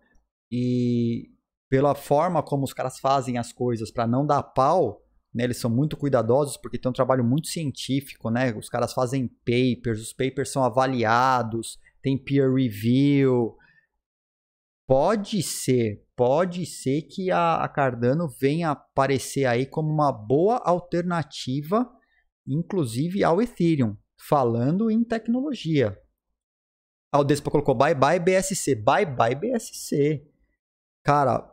E pela forma como os caras fazem as coisas para não dar pau, né, eles são muito cuidadosos porque tem um trabalho muito científico, né? Os caras fazem papers, os papers são avaliados, tem peer review. Pode ser, pode ser que a, a Cardano venha aparecer aí como uma boa alternativa, inclusive ao Ethereum, falando em tecnologia. A Aldespa colocou bye bye BSC, bye bye BSC. Cara,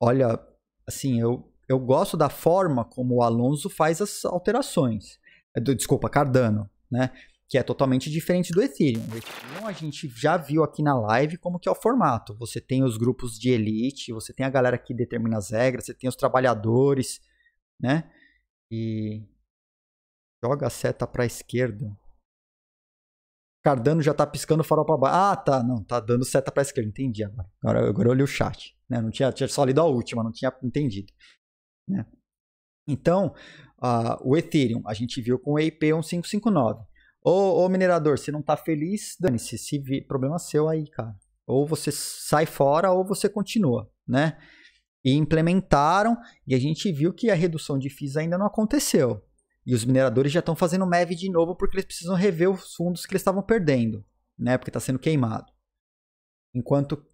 olha, assim, eu eu gosto da forma como o Alonso faz as alterações. É desculpa, Cardano, né? Que é totalmente diferente do Ethereum. O Ethereum a gente já viu aqui na live como que é o formato. Você tem os grupos de elite, você tem a galera que determina as regras, você tem os trabalhadores, né? E joga a seta para a esquerda. Cardano já tá piscando o farol para baixo. Ah, tá, não, tá dando seta para esquerda, entendi agora. Agora, agora eu olhei o chat, né? Não tinha, tinha só lido a última, não tinha entendido. Né? Então, uh, o Ethereum, a gente viu com o EIP 1559. Ô, ô minerador, se não está feliz, dane-se, se problema seu aí, cara. Ou você sai fora ou você continua, né? E implementaram e a gente viu que a redução de FIIs ainda não aconteceu. E os mineradores já estão fazendo MEV de novo porque eles precisam rever os fundos que eles estavam perdendo, né? Porque está sendo queimado. Enquanto,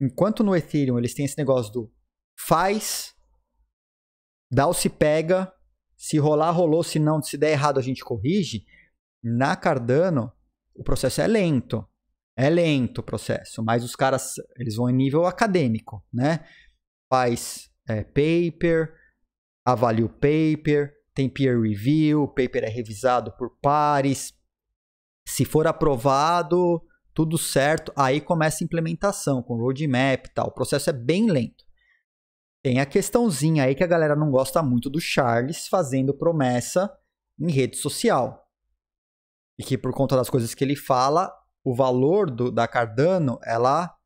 enquanto no Ethereum eles têm esse negócio do faz, dá ou se pega, se rolar, rolou, se não, se der errado, a gente corrige. Na Cardano, o processo é lento. É lento o processo, mas os caras eles vão em nível acadêmico, né? Faz é, paper, avalia o paper, tem peer review, o paper é revisado por pares. Se for aprovado, tudo certo, aí começa a implementação com roadmap e tal. O processo é bem lento. Tem a questãozinha aí que a galera não gosta muito do Charles fazendo promessa em rede social. E que por conta das coisas que ele fala, o valor do, da Cardano, ela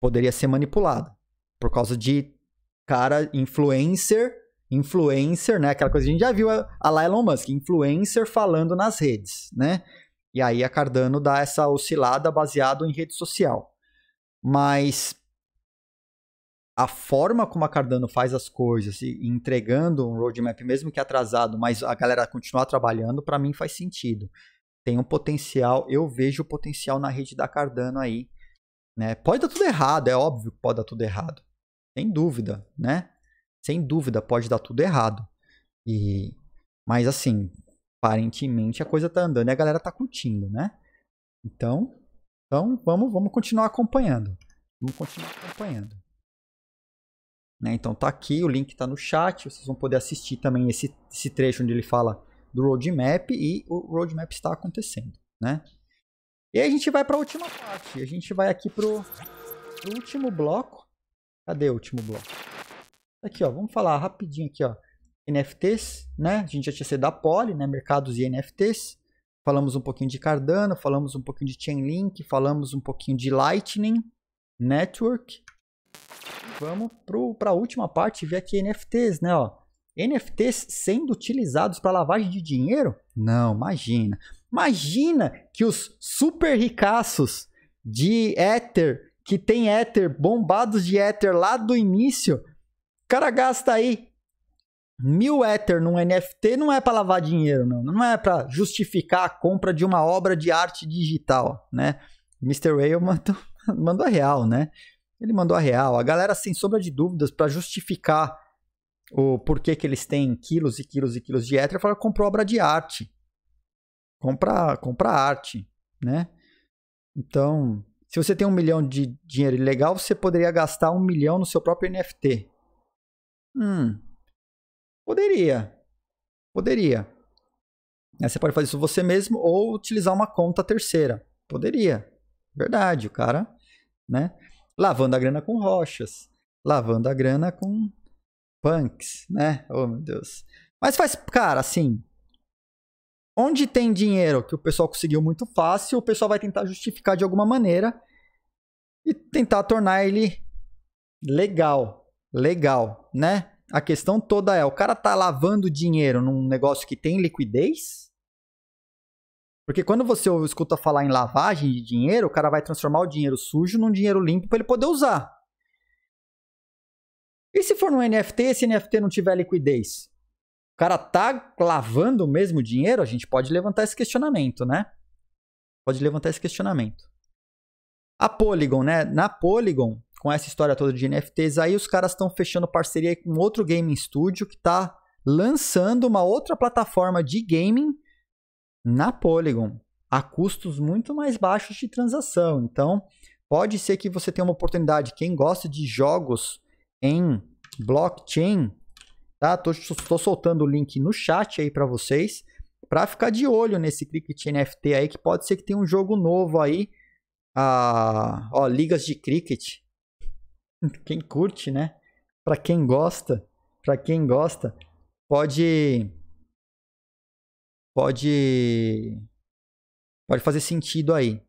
poderia ser manipulada. Por causa de cara influencer, influencer, né? Aquela coisa que a gente já viu a, a Elon Musk, influencer falando nas redes, né? E aí a Cardano dá essa oscilada baseado em rede social. Mas a forma como a Cardano faz as coisas e entregando um roadmap, mesmo que atrasado, mas a galera continuar trabalhando, para mim faz sentido. Tem um potencial, eu vejo o potencial na rede da Cardano aí. Né? Pode dar tudo errado, é óbvio que pode dar tudo errado. Sem dúvida, né? Sem dúvida, pode dar tudo errado. E Mas assim, aparentemente a coisa tá andando e a galera tá curtindo, né? Então, então vamos, vamos continuar acompanhando. Vamos continuar acompanhando. Né? Então tá aqui, o link está no chat, vocês vão poder assistir também esse, esse trecho onde ele fala do roadmap e o roadmap está acontecendo. Né? E aí a gente vai para a última parte, a gente vai aqui para o último bloco. Cadê o último bloco? Aqui, ó, vamos falar rapidinho aqui, ó. NFTs, né? A gente já tinha sido da Poly, né? Mercados e NFTs. Falamos um pouquinho de Cardano, falamos um pouquinho de Chainlink, falamos um pouquinho de Lightning Network, Vamos para a última parte ver aqui NFTs, né? Ó. NFTs sendo utilizados para lavagem de dinheiro? Não, imagina. Imagina que os super ricaços de Ether, que tem Ether, bombados de Ether lá do início, o cara gasta aí mil Ether num NFT, não é para lavar dinheiro, não. Não é para justificar a compra de uma obra de arte digital, né? Mr. Whale mandou, <laughs> mandou real, né? Ele mandou a real. A galera, sem sombra de dúvidas, para justificar o porquê que eles têm quilos e quilos e quilos de éter, fala comprou obra de arte. Compra, compra arte, né? Então, se você tem um milhão de dinheiro ilegal, você poderia gastar um milhão no seu próprio NFT. Hum, poderia. Poderia. Você pode fazer isso você mesmo ou utilizar uma conta terceira. Poderia. Verdade, o cara, né? lavando a grana com rochas, lavando a grana com punks, né? Oh, meu Deus. Mas faz, cara, assim, onde tem dinheiro que o pessoal conseguiu muito fácil, o pessoal vai tentar justificar de alguma maneira e tentar tornar ele legal, legal, né? A questão toda é, o cara tá lavando dinheiro num negócio que tem liquidez? Porque quando você escuta falar em lavagem de dinheiro, o cara vai transformar o dinheiro sujo num dinheiro limpo para ele poder usar. E se for no NFT, esse NFT não tiver liquidez? O cara tá lavando o mesmo dinheiro? A gente pode levantar esse questionamento, né? Pode levantar esse questionamento. A Polygon, né? Na Polygon, com essa história toda de NFTs, aí os caras estão fechando parceria com outro gaming studio que tá lançando uma outra plataforma de gaming na Polygon a custos muito mais baixos de transação. Então, pode ser que você tenha uma oportunidade. Quem gosta de jogos em blockchain, tá? Estou soltando o link no chat aí para vocês, para ficar de olho nesse Cricket NFT aí, que pode ser que tenha um jogo novo aí. Ah, ó, ligas de cricket. Quem curte, né? Para quem gosta, para quem gosta, pode pode pode fazer sentido aí,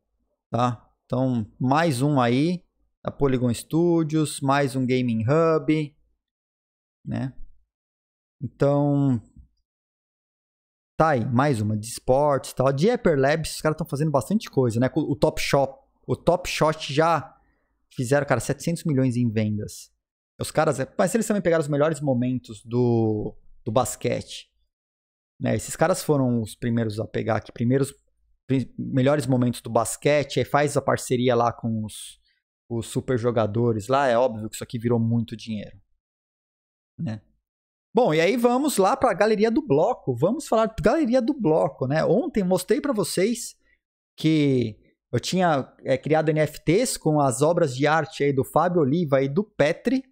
tá? Então, mais um aí da Polygon Studios, mais um Gaming Hub, né? Então, tá aí, mais uma de esportes, tal. De Labs os caras estão fazendo bastante coisa, né? O Top Shop, o Top Shot já fizeram, cara, 700 milhões em vendas. Os caras, mas eles também pegaram os melhores momentos do, do basquete. Né? Esses caras foram os primeiros a pegar aqui, primeiros melhores momentos do basquete, aí faz a parceria lá com os, os super jogadores lá. É óbvio que isso aqui virou muito dinheiro. Né? Bom, e aí vamos lá para a galeria do bloco. Vamos falar da galeria do bloco, né? Ontem mostrei para vocês que eu tinha é, criado NFTs com as obras de arte aí do Fábio Oliva e do Petri,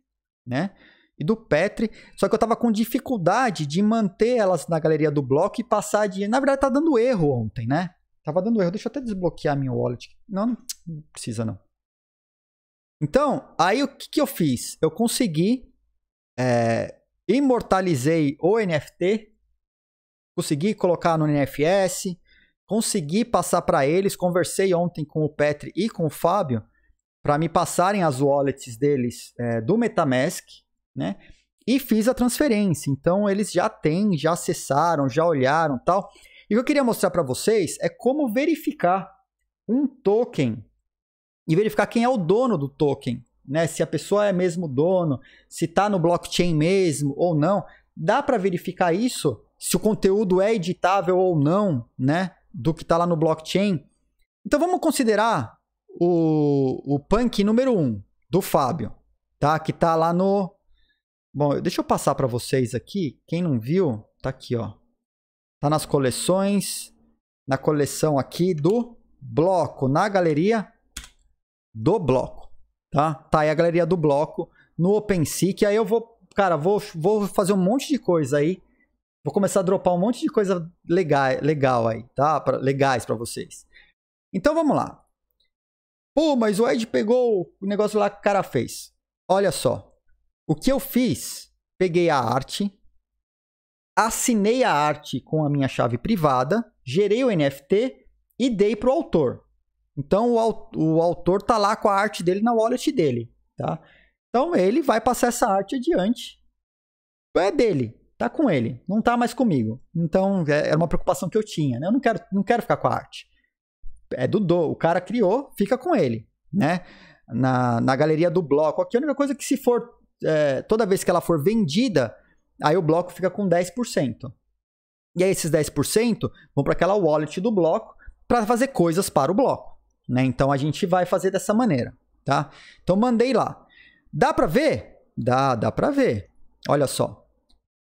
né? e do Petri. Só que eu tava com dificuldade de manter elas na galeria do bloco e passar de. Na verdade, tá dando erro ontem, né? Tava dando erro. Deixa eu até desbloquear minha wallet. Não, não precisa não. Então, aí o que, que eu fiz? Eu consegui. É, imortalizei o NFT. Consegui colocar no NFS. Consegui passar para eles. Conversei ontem com o Petri e com o Fábio para me passarem as wallets deles é, do MetaMask né? E fiz a transferência. Então eles já têm, já acessaram, já olharam, tal. E o que eu queria mostrar para vocês é como verificar um token e verificar quem é o dono do token, né? Se a pessoa é mesmo dono, se está no blockchain mesmo ou não. Dá para verificar isso se o conteúdo é editável ou não, né? Do que está lá no blockchain. Então vamos considerar o, o punk número 1 um, do Fábio, tá? Que está lá no Bom, deixa eu passar para vocês aqui. Quem não viu, tá aqui, ó. Tá nas coleções, na coleção aqui do bloco, na galeria do bloco, tá? Tá aí a galeria do bloco no OpenSea, que aí eu vou, cara, vou, vou fazer um monte de coisa aí. Vou começar a dropar um monte de coisa legal, legal aí, tá? Pra, legais para vocês. Então vamos lá. Pô, mas o Ed pegou o negócio lá que o cara fez. Olha só, o que eu fiz? Peguei a arte, assinei a arte com a minha chave privada, gerei o NFT e dei para o autor. Então o, o autor tá lá com a arte dele na wallet dele, tá? Então ele vai passar essa arte adiante. É dele, tá com ele, não tá mais comigo. Então é, era é uma preocupação que eu tinha, né? Eu não quero, não quero ficar com a arte. É do do, o cara criou, fica com ele, né? Na, na galeria do bloco, aqui a única coisa é que se for é, toda vez que ela for vendida, aí o bloco fica com 10%. E aí esses 10% vão para aquela wallet do bloco para fazer coisas para o bloco. Né? Então a gente vai fazer dessa maneira. Tá? Então mandei lá. Dá para ver? Dá, dá para ver. Olha só.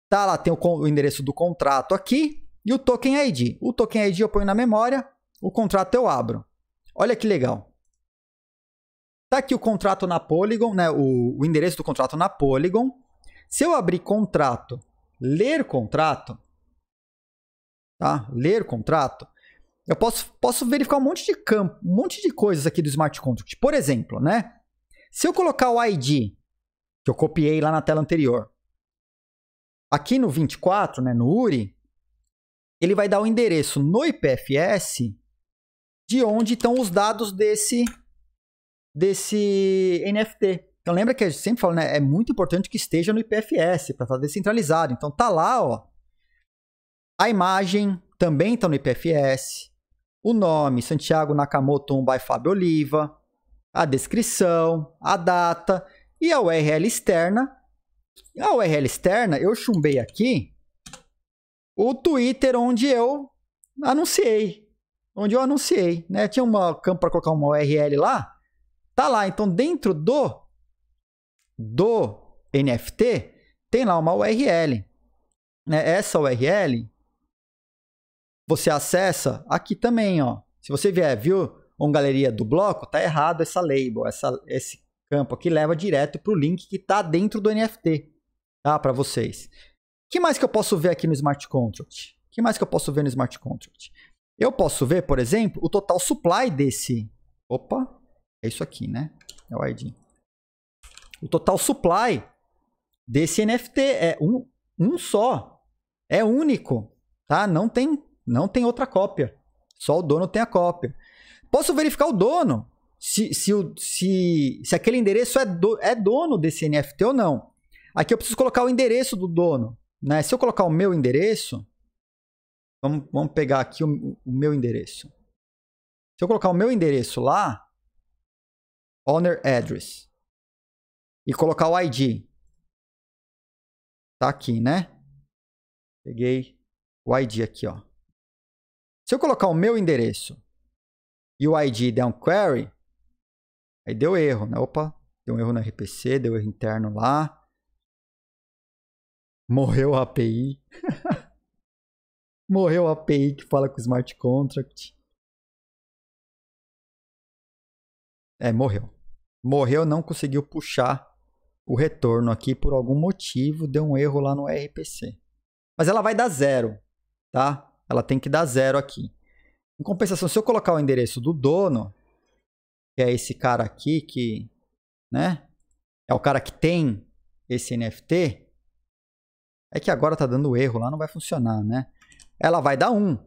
Tá lá, tem o, o endereço do contrato aqui e o token ID. O token ID eu ponho na memória, o contrato eu abro. Olha que legal. Tá aqui o contrato na Polygon, né? O, o endereço do contrato na Polygon. Se eu abrir contrato, ler contrato, tá? Ler contrato, eu posso, posso verificar um monte de campo, um monte de coisas aqui do smart contract. Por exemplo, né? Se eu colocar o ID que eu copiei lá na tela anterior, aqui no 24, né, no URI, ele vai dar o endereço no IPFS de onde estão os dados desse desse NFT. Então lembra que eu sempre falo, né? É muito importante que esteja no IPFS para estar descentralizado. Então tá lá, ó. A imagem também está no IPFS. O nome, Santiago Nakamoto 1 by Fábio Oliva. A descrição, a data e a URL externa. A URL externa, eu chumbei aqui o Twitter onde eu anunciei. Onde eu anunciei, né? Tinha um campo para colocar uma URL lá Tá lá, então dentro do do NFT tem lá uma URL. Né? Essa URL você acessa aqui também, ó. Se você vier, viu, uma galeria do bloco, tá errado essa label, essa, esse campo aqui leva direto para o link que tá dentro do NFT, tá? Para vocês. que mais que eu posso ver aqui no smart contract? que mais que eu posso ver no smart contract? Eu posso ver, por exemplo, o total supply desse. Opa, é isso aqui, né? É o ID. O total supply desse NFT é um, um só. É único, tá? Não tem, não tem outra cópia. Só o dono tem a cópia. Posso verificar o dono, se, se, se, se aquele endereço é, do, é dono desse NFT ou não. Aqui eu preciso colocar o endereço do dono. Né? Se eu colocar o meu endereço, vamos, vamos pegar aqui o, o meu endereço. Se eu colocar o meu endereço lá, Owner Address. E colocar o ID. Tá aqui, né? Peguei o ID aqui, ó. Se eu colocar o meu endereço e o ID der um query, aí deu erro, né? Opa, deu um erro na RPC, deu erro interno lá. Morreu a API. <laughs> Morreu a API que fala com o smart contract. É, morreu morreu, não conseguiu puxar o retorno aqui por algum motivo, deu um erro lá no RPC. Mas ela vai dar zero, tá? Ela tem que dar zero aqui. Em compensação, se eu colocar o endereço do dono, que é esse cara aqui que, né? É o cara que tem esse NFT. É que agora tá dando erro lá, não vai funcionar, né? Ela vai dar um.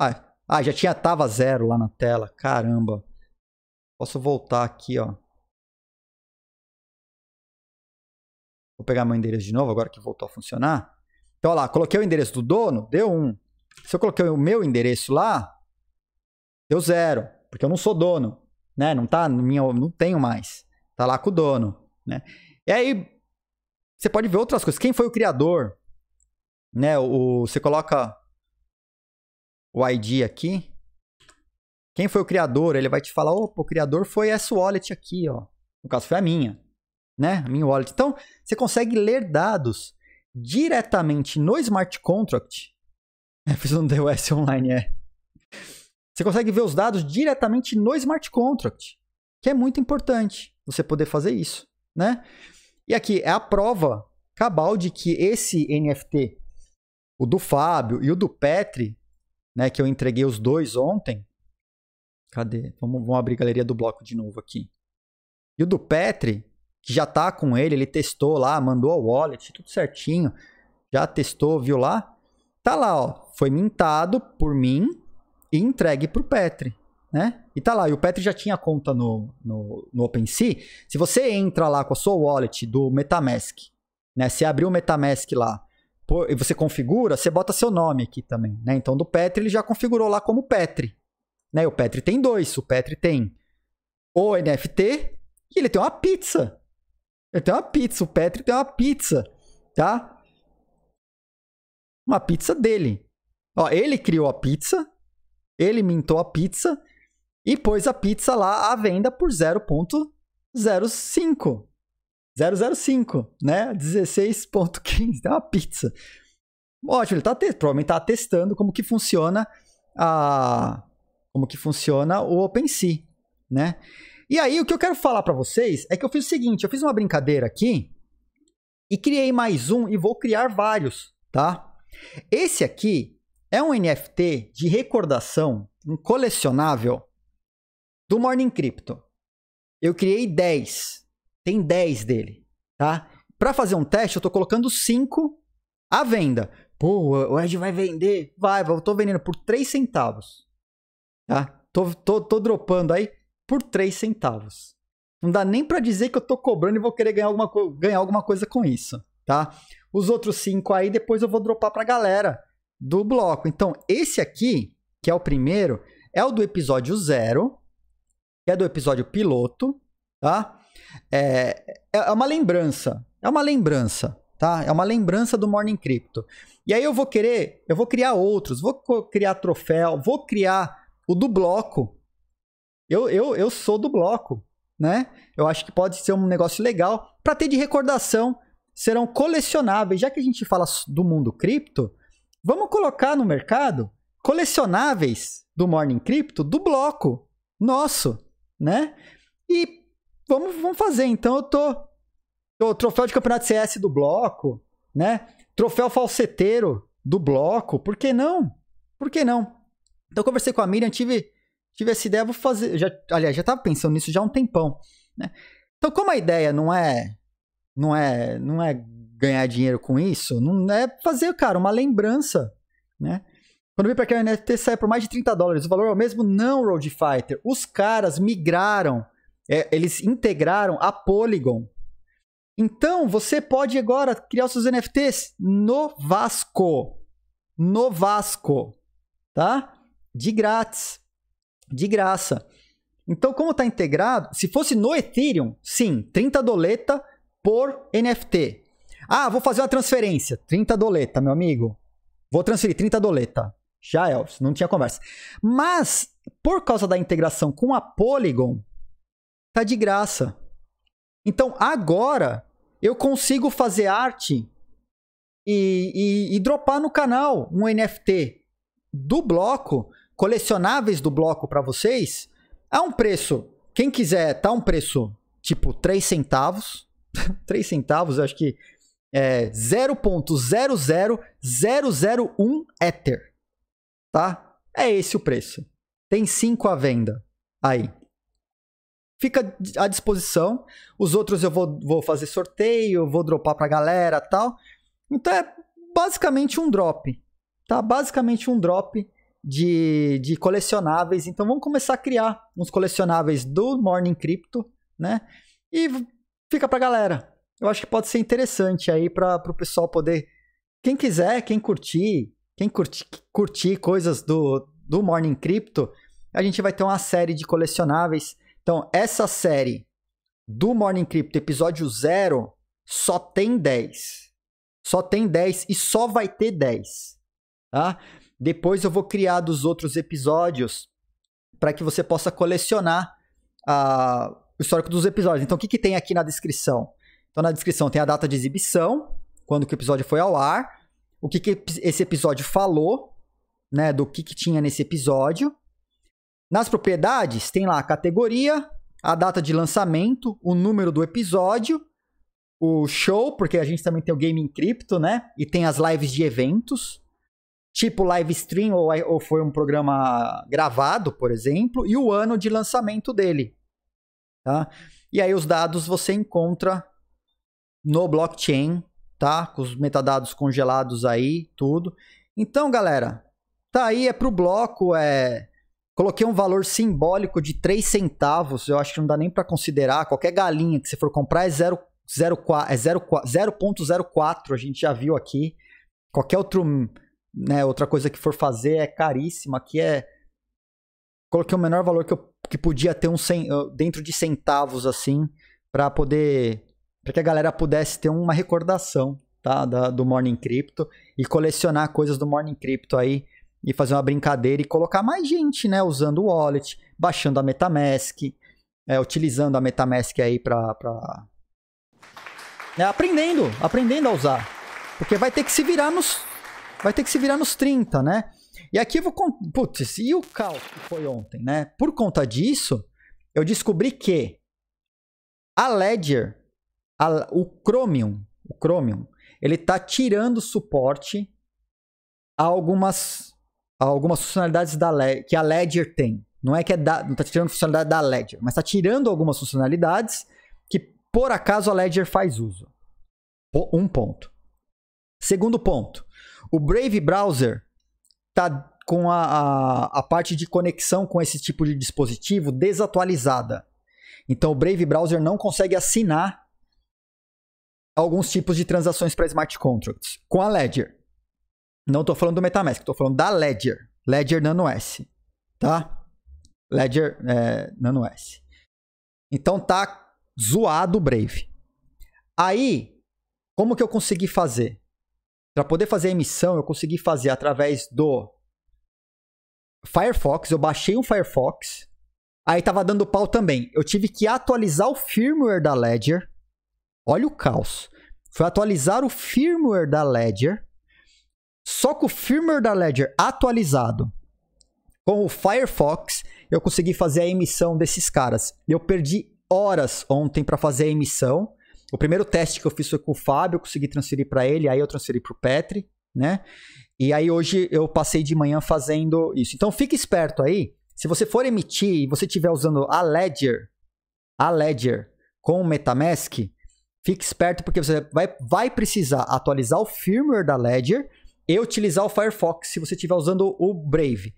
Ah, ah já tinha tava zero lá na tela, caramba. Posso voltar aqui, ó. Vou pegar meu endereço de novo, agora que voltou a funcionar. Então, olha lá, coloquei o endereço do dono, deu um. Se eu coloquei o meu endereço lá, deu zero, porque eu não sou dono, né? Não tá, minha, não tenho mais. Tá lá com o dono, né? E aí, você pode ver outras coisas. Quem foi o criador? Né? O, você coloca o ID aqui. Quem foi o criador? Ele vai te falar, opa, o criador foi essa wallet aqui, ó. No caso, foi a minha, né? A minha wallet. Então, você consegue ler dados diretamente no smart contract. <laughs> É, fiz um DOS online, é. Você consegue ver os dados diretamente no smart contract, que é muito importante você poder fazer isso, né? E aqui é a prova cabal de que esse NFT, o do Fábio e o do Petri, né, que eu entreguei os dois ontem, Cadê? Vamos, vamos abrir a galeria do bloco de novo aqui. E o do Petri, que já tá com ele, ele testou lá, mandou a wallet, tudo certinho. Já testou, viu lá? Tá lá, ó. Foi mintado por mim e entregue pro Petri, né? E tá lá. E o Petri já tinha conta no, no, no OpenSea. Se você entra lá com a sua wallet do Metamask, né? Você abriu o Metamask lá e você configura, você bota seu nome aqui também, né? Então do Petri ele já configurou lá como Petri. Né? O Petri tem dois. O Petri tem o NFT e ele tem uma pizza. Ele tem uma pizza. O Petri tem uma pizza, tá? Uma pizza dele. Ó, ele criou a pizza, ele mintou a pizza e pôs a pizza lá à venda por 0.05. 005, né? 16.15, é uma pizza. Ótimo, ele tá, provavelmente tá testando como que funciona a, como que funciona o OpenSea, né? E aí o que eu quero falar para vocês é que eu fiz o seguinte, eu fiz uma brincadeira aqui e criei mais um e vou criar vários, tá? Esse aqui é um NFT de recordação, um colecionável do Morning Crypto. Eu criei 10. Tem 10 dele, tá? Para fazer um teste, eu tô colocando 5 à venda. Pô, o Ed vai vender? Vai, eu tô vendendo por 3 centavos. Tá? Tô, tô, tô dropando aí por 3 centavos. Não dá nem para dizer que eu tô cobrando e vou querer ganhar alguma, ganhar alguma coisa com isso, tá? Os outros 5 aí depois eu vou dropar pra galera do bloco. Então, esse aqui, que é o primeiro, é o do episódio 0, que é do episódio piloto, tá? É, é, é uma lembrança, é uma lembrança, tá? É uma lembrança do Morning Crypto. E aí eu vou querer, eu vou criar outros, vou criar troféu, vou criar o do bloco. Eu, eu, eu sou do bloco, né? Eu acho que pode ser um negócio legal para ter de recordação. Serão colecionáveis, já que a gente fala do mundo cripto, vamos colocar no mercado colecionáveis do Morning Crypto do bloco nosso, né? E vamos, vamos fazer. Então eu tô, tô troféu de campeonato CS do bloco, né? Troféu falseteiro do bloco, por que não? Por que não? Então eu conversei com a Miriam, tive, tive essa ideia, vou fazer. Já, aliás, já estava pensando nisso já há um tempão. Né? Então, como a ideia não é, não é, não é ganhar dinheiro com isso, não é fazer, cara, uma lembrança, né? Quando vi para que o NFT sai por mais de 30 dólares, o valor é o mesmo? Não, Road Fighter. Os caras migraram, é, eles integraram a Polygon. Então, você pode agora criar os seus NFTs no Vasco. No Vasco, tá? de grátis, de graça. Então, como está integrado, se fosse no Ethereum, sim, 30 doleta por NFT. Ah, vou fazer uma transferência, 30 doleta, meu amigo. Vou transferir 30 doleta. Já é, não tinha conversa. Mas, por causa da integração com a Polygon, tá de graça. Então, agora, eu consigo fazer arte e, e, e dropar no canal um NFT do bloco colecionáveis do bloco para vocês a um preço. Quem quiser, tá um preço tipo 3 centavos. 3 <laughs> centavos, acho que é 0.00001 Ether. Tá? É esse o preço. Tem 5 à venda aí. Fica à disposição. Os outros eu vou, vou fazer sorteio, vou dropar pra galera tal. Então é basicamente um drop. Tá? Basicamente um drop de, de colecionáveis. Então vamos começar a criar uns colecionáveis do Morning Crypto, né? E fica pra galera. Eu acho que pode ser interessante aí para o pessoal poder. Quem quiser, quem curtir, quem curtir, curtir coisas do, do Morning Crypto, a gente vai ter uma série de colecionáveis. Então, essa série do Morning Crypto, episódio 0, só tem 10. Só tem 10 e só vai ter 10. Tá? Depois eu vou criar dos outros episódios para que você possa colecionar a, o histórico dos episódios. Então, o que, que tem aqui na descrição? Então, na descrição tem a data de exibição, quando que o episódio foi ao ar, o que, que esse episódio falou, né, do que, que tinha nesse episódio. Nas propriedades, tem lá a categoria, a data de lançamento, o número do episódio, o show, porque a gente também tem o Game Cripto, né? E tem as lives de eventos tipo live stream ou, ou foi um programa gravado, por exemplo, e o ano de lançamento dele. Tá? E aí os dados você encontra no blockchain, tá? Com os metadados congelados aí, tudo. Então, galera, tá aí é pro bloco, é coloquei um valor simbólico de 3 centavos, eu acho que não dá nem para considerar, qualquer galinha que você for comprar é 0,04, é 0,04 a gente já viu aqui. Qualquer outro né, outra coisa que for fazer é caríssima, que é coloquei é o menor valor que, eu, que podia ter um cen, dentro de centavos assim, para poder para que a galera pudesse ter uma recordação, tá, da, do Morning Crypto e colecionar coisas do Morning Crypto aí e fazer uma brincadeira e colocar mais gente, né, usando o wallet, baixando a MetaMask, é, utilizando a MetaMask aí para pra... é, aprendendo, aprendendo a usar. Porque vai ter que se virar nos vai ter que se virar nos 30, né? E aqui eu vou. Putz, e o caos que foi ontem, né? Por conta disso, eu descobri que a Ledger, a, o Chromium, o Chromium, ele tá tirando suporte a algumas, a algumas funcionalidades da Ledger, que a Ledger tem. Não é que é da, não tá tirando funcionalidade da Ledger, mas tá tirando algumas funcionalidades que por acaso a Ledger faz uso. Um ponto. Segundo ponto, o Brave Browser tá com a, a, a parte de conexão com esse tipo de dispositivo desatualizada. Então o Brave Browser não consegue assinar alguns tipos de transações para smart contracts com a Ledger. Não estou falando do MetaMask, estou falando da Ledger. Ledger Nano S, tá? Ledger é, Nano S. Então tá zoado o Brave. Aí, como que eu consegui fazer? Para poder fazer a emissão, eu consegui fazer através do Firefox. Eu baixei o Firefox. Aí tava dando pau também. Eu tive que atualizar o firmware da Ledger. Olha o caos. Foi atualizar o firmware da Ledger. Só com o firmware da Ledger atualizado com o Firefox, eu consegui fazer a emissão desses caras. Eu perdi horas ontem para fazer a emissão. O primeiro teste que eu fiz foi com o Fábio, eu consegui transferir para ele, aí eu transferi para o Petri, né? E aí hoje eu passei de manhã fazendo isso. Então fique esperto aí. Se você for emitir e você estiver usando a Ledger, a Ledger com o MetaMask, fique esperto porque você vai, vai precisar atualizar o firmware da Ledger e utilizar o Firefox se você estiver usando o Brave.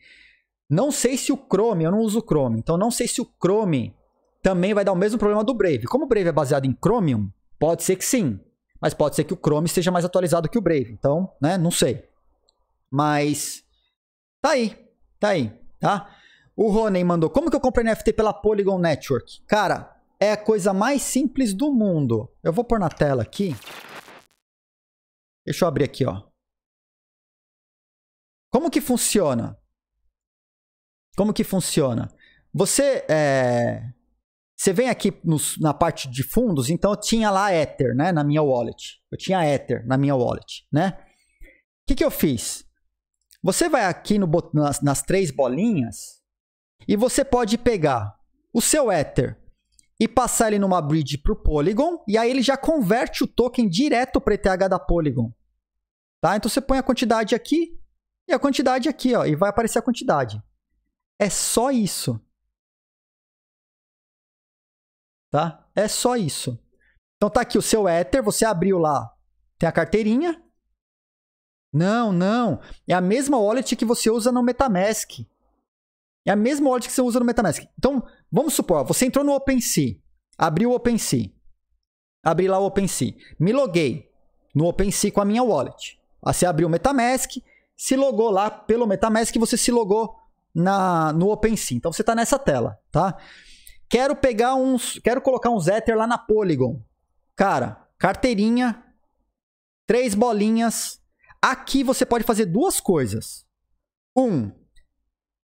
Não sei se o Chrome, eu não uso o Chrome, então não sei se o Chrome também vai dar o mesmo problema do Brave. Como o Brave é baseado em Chromium, Pode ser que sim, mas pode ser que o Chrome seja mais atualizado que o Brave. Então, né, não sei. Mas tá aí, tá aí, tá? O Ronen mandou: "Como que eu comprei NFT pela Polygon Network?". Cara, é a coisa mais simples do mundo. Eu vou pôr na tela aqui. Deixa eu abrir aqui, ó. Como que funciona? Como que funciona? Você é, você vem aqui nos, na parte de fundos, então eu tinha lá Ether, né, na minha wallet. Eu tinha Ether na minha wallet, né? O que, que eu fiz? Você vai aqui no, nas, nas três bolinhas e você pode pegar o seu Ether e passar ele numa bridge para o Polygon e aí ele já converte o token direto para ETH da Polygon. Tá? Então você põe a quantidade aqui e a quantidade aqui, ó, e vai aparecer a quantidade. É só isso tá? É só isso. Então tá aqui o seu Ether, você abriu lá, tem a carteirinha. Não, não. É a mesma wallet que você usa no MetaMask. É a mesma wallet que você usa no MetaMask. Então, vamos supor, você entrou no OpenSea, abriu o OpenSea. Abri lá o OpenSea. Me loguei no OpenSea com a minha wallet. Aí você abriu o MetaMask, se logou lá pelo MetaMask, você se logou na, no OpenSea. Então você está nessa tela, tá? Quero pegar uns. Quero colocar uns Ether lá na Polygon. Cara, carteirinha, três bolinhas. Aqui você pode fazer duas coisas. Um,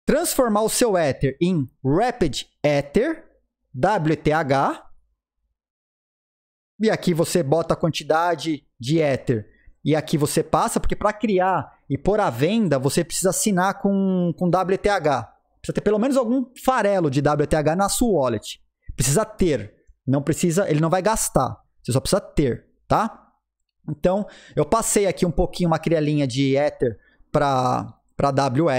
transformar o seu Ether em Rapid Ether, WTH. E aqui você bota a quantidade de Ether. E aqui você passa, porque para criar e pôr à venda, você precisa assinar com, com WTH. Precisa ter pelo menos algum farelo de WTH na sua wallet. Precisa ter. Não precisa, ele não vai gastar. Você só precisa ter, tá? Então, eu passei aqui um pouquinho uma crialinha de Ether para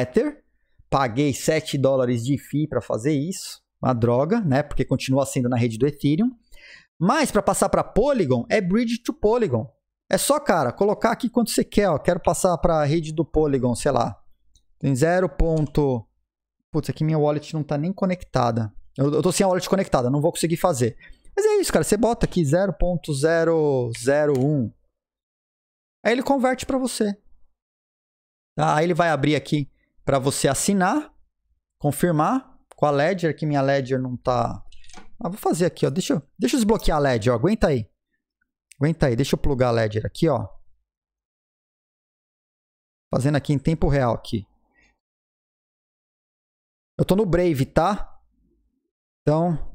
Ether. Paguei 7 dólares de FII para fazer isso. Uma droga, né? Porque continua sendo na rede do Ethereum. Mas para passar para Polygon, é bridge to Polygon. É só, cara, colocar aqui quanto você quer. Ó. Quero passar para a rede do Polygon, sei lá. Tem 0 putz, aqui minha wallet não tá nem conectada. Eu, eu tô sem a wallet conectada, não vou conseguir fazer. Mas é isso, cara. Você bota aqui 0.001. Aí ele converte para você. Tá? Aí ele vai abrir aqui para você assinar, confirmar com a Ledger, que minha Ledger não tá... Ah, vou fazer aqui, ó. Deixa eu, deixa eu desbloquear a Ledger, ó. Aguenta aí. Aguenta aí. Deixa eu plugar a Ledger aqui, ó. Fazendo aqui em tempo real aqui. Eu tô no Brave, tá? Então,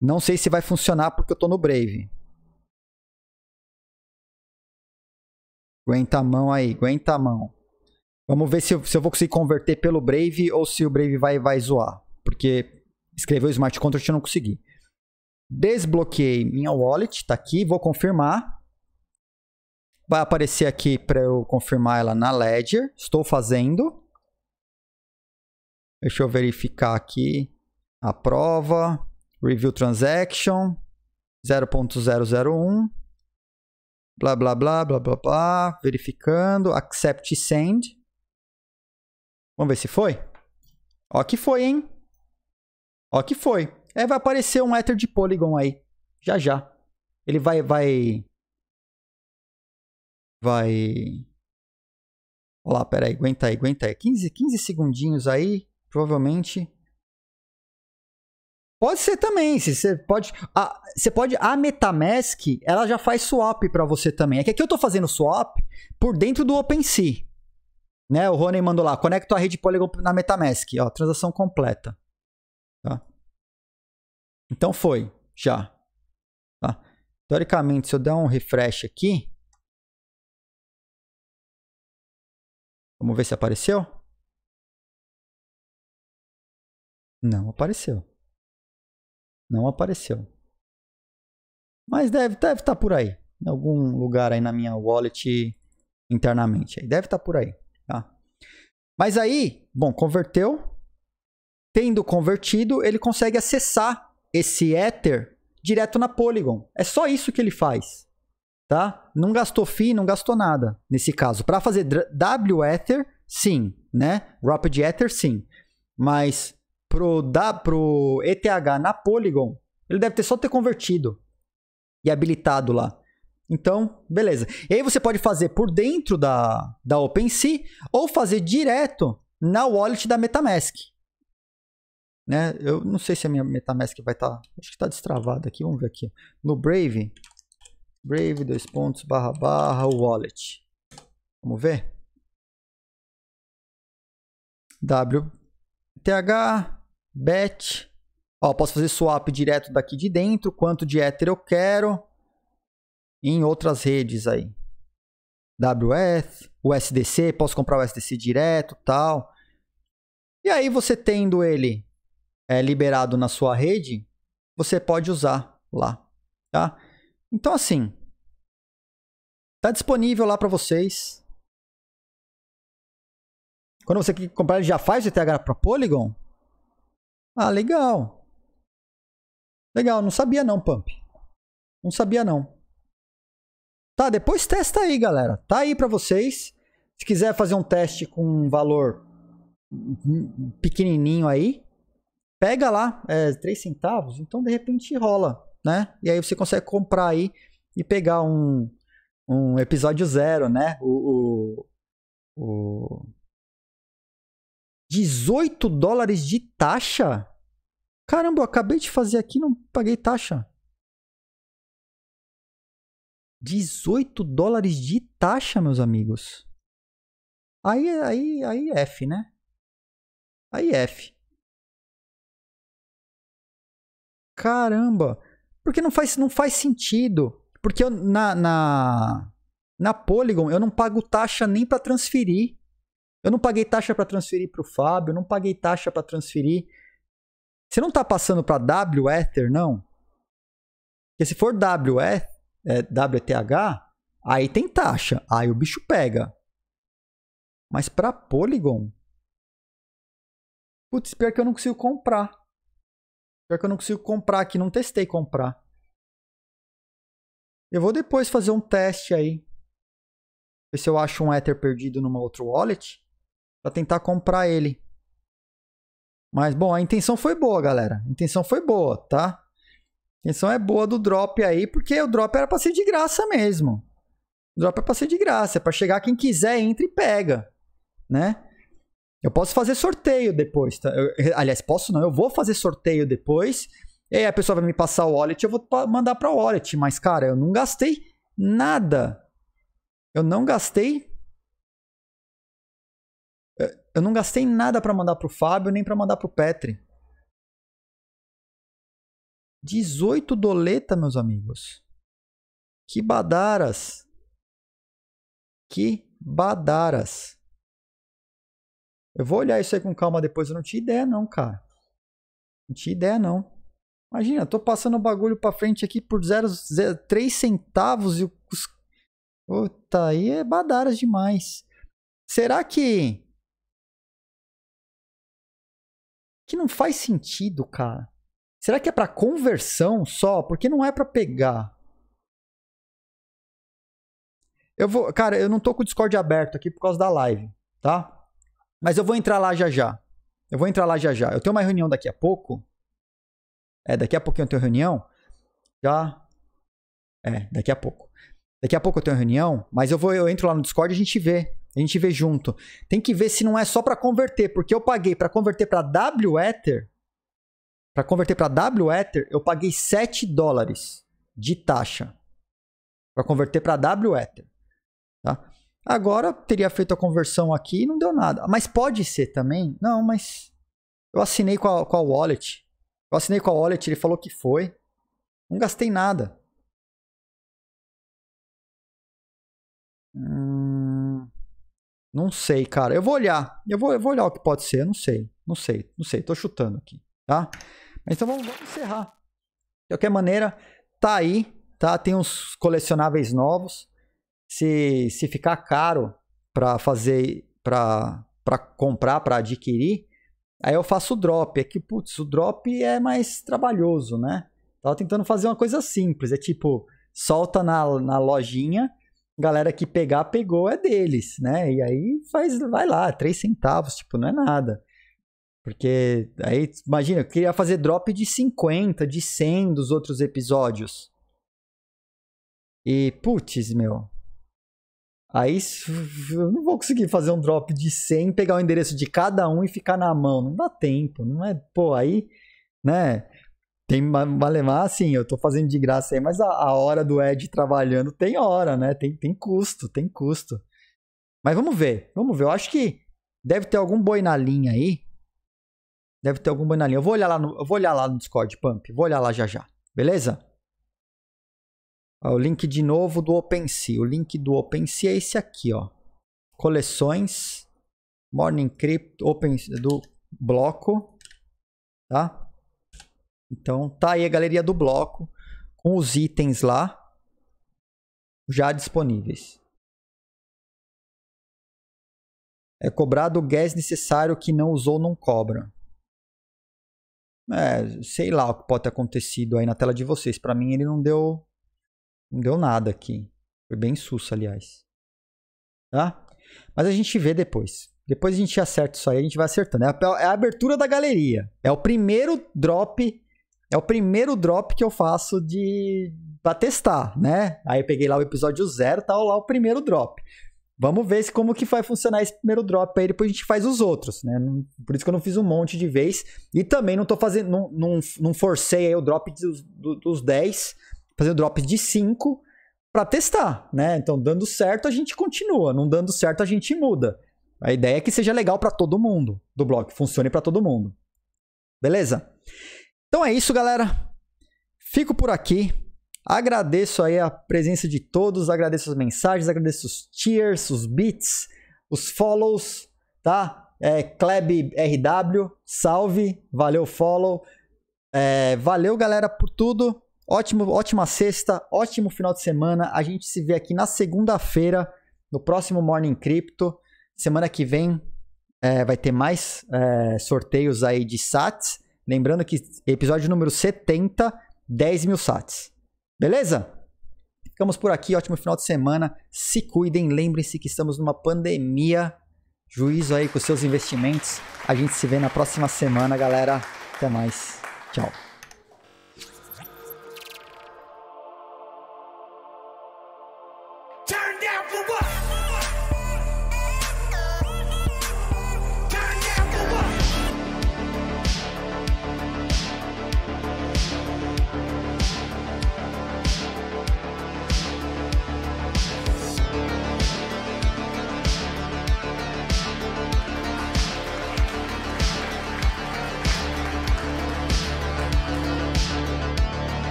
não sei se vai funcionar porque eu tô no Brave. Aguenta a mão aí, aguenta a mão. Vamos ver se eu, se eu vou conseguir converter pelo Brave ou se o Brave vai, vai zoar. Porque escrever o smart contract eu não consegui. Desbloqueei minha wallet, tá aqui, vou confirmar. Vai aparecer aqui para eu confirmar ela na Ledger. Estou fazendo. Deixa eu verificar aqui. A prova. Review transaction. 0.001. Blá, blá, blá, blá, blá, blá. Verificando. Accept send. Vamos ver se foi? Ó que foi, hein? Ó que foi. É, vai aparecer um Ether de Polygon aí. Já, já. Ele vai, vai... Vai... Olha lá, peraí, aguenta aí, aguenta aí. 15, 15 segundinhos aí. Provavelmente. Pode ser também, se você pode, a, você pode a MetaMask, ela já faz swap para você também. É que aqui eu estou fazendo swap por dentro do OpenSea. Né? O Rony mandou lá, conecta a rede Polygon na MetaMask, ó, transação completa. Tá? Então foi, já. Tá? Teoricamente, se eu der um refresh aqui, Vamos ver se apareceu. Não apareceu. Não apareceu. Mas deve estar deve tá por aí. Em algum lugar aí na minha wallet internamente. Aí. Deve estar tá por aí. Tá? Mas aí, bom, converteu. Tendo convertido, ele consegue acessar esse Ether direto na Polygon. É só isso que ele faz. Tá? Não gastou FII, não gastou nada nesse caso. Para fazer W Ether, sim, né? Rapid Ether, sim. Mas pro, da, pro ETH na Polygon, ele deve ter só ter convertido e habilitado lá. Então, beleza. E aí você pode fazer por dentro da, da OpenSea ou fazer direto na wallet da Metamask. Né? Eu não sei se a minha Metamask vai estar... Tá, acho que está destravada aqui, vamos ver aqui. No Brave, Brave, dois pontos, barra, barra, wallet. Vamos ver? W TH, bet. Ó, posso fazer swap direto daqui de dentro, quanto de Ether eu quero em outras redes aí. WS, USDC, posso comprar o USDC direto tal. E aí você tendo ele é, liberado na sua rede, você pode usar lá, tá? Então assim, tá disponível lá para vocês. Quando você quer comprar, ele já faz ETH para Polygon? Ah, legal. Legal, não sabia não, Pump. Não sabia não. Tá, depois testa aí, galera. Tá aí para vocês. Se quiser fazer um teste com um valor pequenininho aí, pega lá, é, 3 centavos, então de repente rola, né? E aí você consegue comprar aí e pegar um, um episódio zero, né? o, o, o 18 dólares de taxa? Caramba, eu acabei de fazer aqui não paguei taxa. 18 dólares de taxa, meus amigos. Aí, aí, aí é F, né? Aí é F. Caramba. Porque não faz, não faz sentido. Porque eu, na, na, na Polygon eu não pago taxa nem para transferir. Eu não paguei taxa para transferir para o Fábio, eu não paguei taxa para transferir. Você não está passando para W Ether, não? Porque se for W é, é, WTH, aí tem taxa, aí o bicho pega. Mas para Polygon, putz, pior que eu não consigo comprar. Pior que eu não consigo comprar aqui, não testei comprar. Eu vou depois fazer um teste aí. Ver se eu acho um Ether perdido numa outra wallet para tentar comprar ele. Mas bom, a intenção foi boa, galera. A intenção foi boa, tá? A intenção é boa do drop aí, porque o drop era para ser de graça mesmo. O drop é para ser de graça, é para chegar quem quiser, entra e pega, né? Eu posso fazer sorteio depois, tá? Eu, eh, aliás, posso não, eu vou fazer sorteio depois. E aí a pessoa vai me passar o wallet, eu vou mandar para o wallet, mas cara, eu não gastei nada. Eu não gastei eu não gastei nada para mandar pro Fábio nem para mandar pro Petri. 18 doleta, meus amigos. Que badaras. Que badaras. Eu vou olhar isso aí com calma depois. Eu não tinha ideia, não, cara. Não tinha ideia, não. Imagina, tô passando o bagulho pra frente aqui por 3 centavos e os. Puta, aí é badaras demais. Será que que não faz sentido, cara. Será que é para conversão só? Porque não é para pegar. Eu vou, cara, eu não tô com o Discord aberto aqui por causa da live, tá? Mas eu vou entrar lá já já. Eu vou entrar lá já já. Eu tenho uma reunião daqui a pouco. É, daqui a pouquinho eu tenho reunião. Já tá? É, daqui a pouco. Daqui a pouco eu tenho reunião, mas eu vou eu entro lá no Discord e a gente vê a gente vê junto. Tem que ver se não é só para converter, porque eu paguei para converter para W Ether, para converter para W Ether, eu paguei 7 dólares de taxa para converter para W Ether, tá? Agora teria feito a conversão aqui e não deu nada. Mas pode ser também? Não, mas eu assinei com a, com a wallet. Eu assinei com a wallet, ele falou que foi. Não gastei nada. Hum. Não sei, cara. Eu vou olhar. Eu vou, eu vou olhar o que pode ser. Eu não sei. Não sei. Não sei. Tô chutando aqui, tá? Mas então vamos, vamos encerrar. De qualquer maneira, tá aí, tá? Tem uns colecionáveis novos. Se, se ficar caro para fazer, para comprar, para adquirir, aí eu faço o drop. É que, putz, o drop é mais trabalhoso, né? Tava tentando fazer uma coisa simples. É tipo, solta na, na lojinha galera que pegar, pegou, é deles, né? E aí faz, vai lá, três centavos, tipo, não é nada. Porque aí, imagina, eu queria fazer drop de 50, de 100 dos outros episódios. E, putz, meu. Aí eu não vou conseguir fazer um drop de 100, pegar o endereço de cada um e ficar na mão. Não dá tempo, não é? Pô, aí, né? Tem Malemar, assim, eu tô fazendo de graça aí, mas a, a, hora do Ed trabalhando tem hora, né? Tem, tem custo, tem custo. Mas vamos ver, vamos ver. Eu acho que deve ter algum boi na linha aí. Deve ter algum boi na linha. Eu vou olhar lá no, eu vou olhar lá no Discord, Pump. Vou olhar lá já já, beleza? o link de novo do OpenSea. O link do OpenSea é esse aqui, ó. Coleções, Morning Crypto, Open, do bloco, tá? Então tá aí a galeria do bloco com os itens lá já disponíveis. É cobrado o gas necessário que não usou, não cobra. É, sei lá o que pode ter acontecido aí na tela de vocês. Para mim ele não deu não deu nada aqui. Foi bem susto, aliás. Tá? Mas a gente vê depois. Depois a gente acerta isso aí, a gente vai acertando. É a é abertura da galeria. É o primeiro drop é o primeiro drop que eu faço de para testar, né? Aí eu peguei lá o episódio zero, tá lá o primeiro drop. Vamos ver se como que vai funcionar esse primeiro drop aí, depois a gente faz os outros, né? Por isso que eu não fiz um monte de vez. E também não tô fazendo, não, não, não forcei aí o drop dos, dos 10, fazendo drop de 5 para testar, né? Então, dando certo a gente continua, não dando certo a gente muda. A ideia é que seja legal para todo mundo do bloco, funcione para todo mundo. Beleza? Então é isso, galera. Fico por aqui. Agradeço aí a presença de todos, agradeço as mensagens, agradeço os cheers, os beats, os follows, tá? É, Kleb RW, salve, valeu follow. É, valeu, galera, por tudo. Ótimo, ótima sexta, ótimo final de semana. A gente se vê aqui na segunda-feira, no próximo Morning Crypto. Semana que vem é, vai ter mais é, sorteios aí de SATs. Lembrando que episódio número 70, 10 mil sats. Beleza? Ficamos por aqui. Ótimo final de semana. Se cuidem. Lembrem-se que estamos numa pandemia. Juízo aí com seus investimentos. A gente se vê na próxima semana, galera. Até mais. Tchau.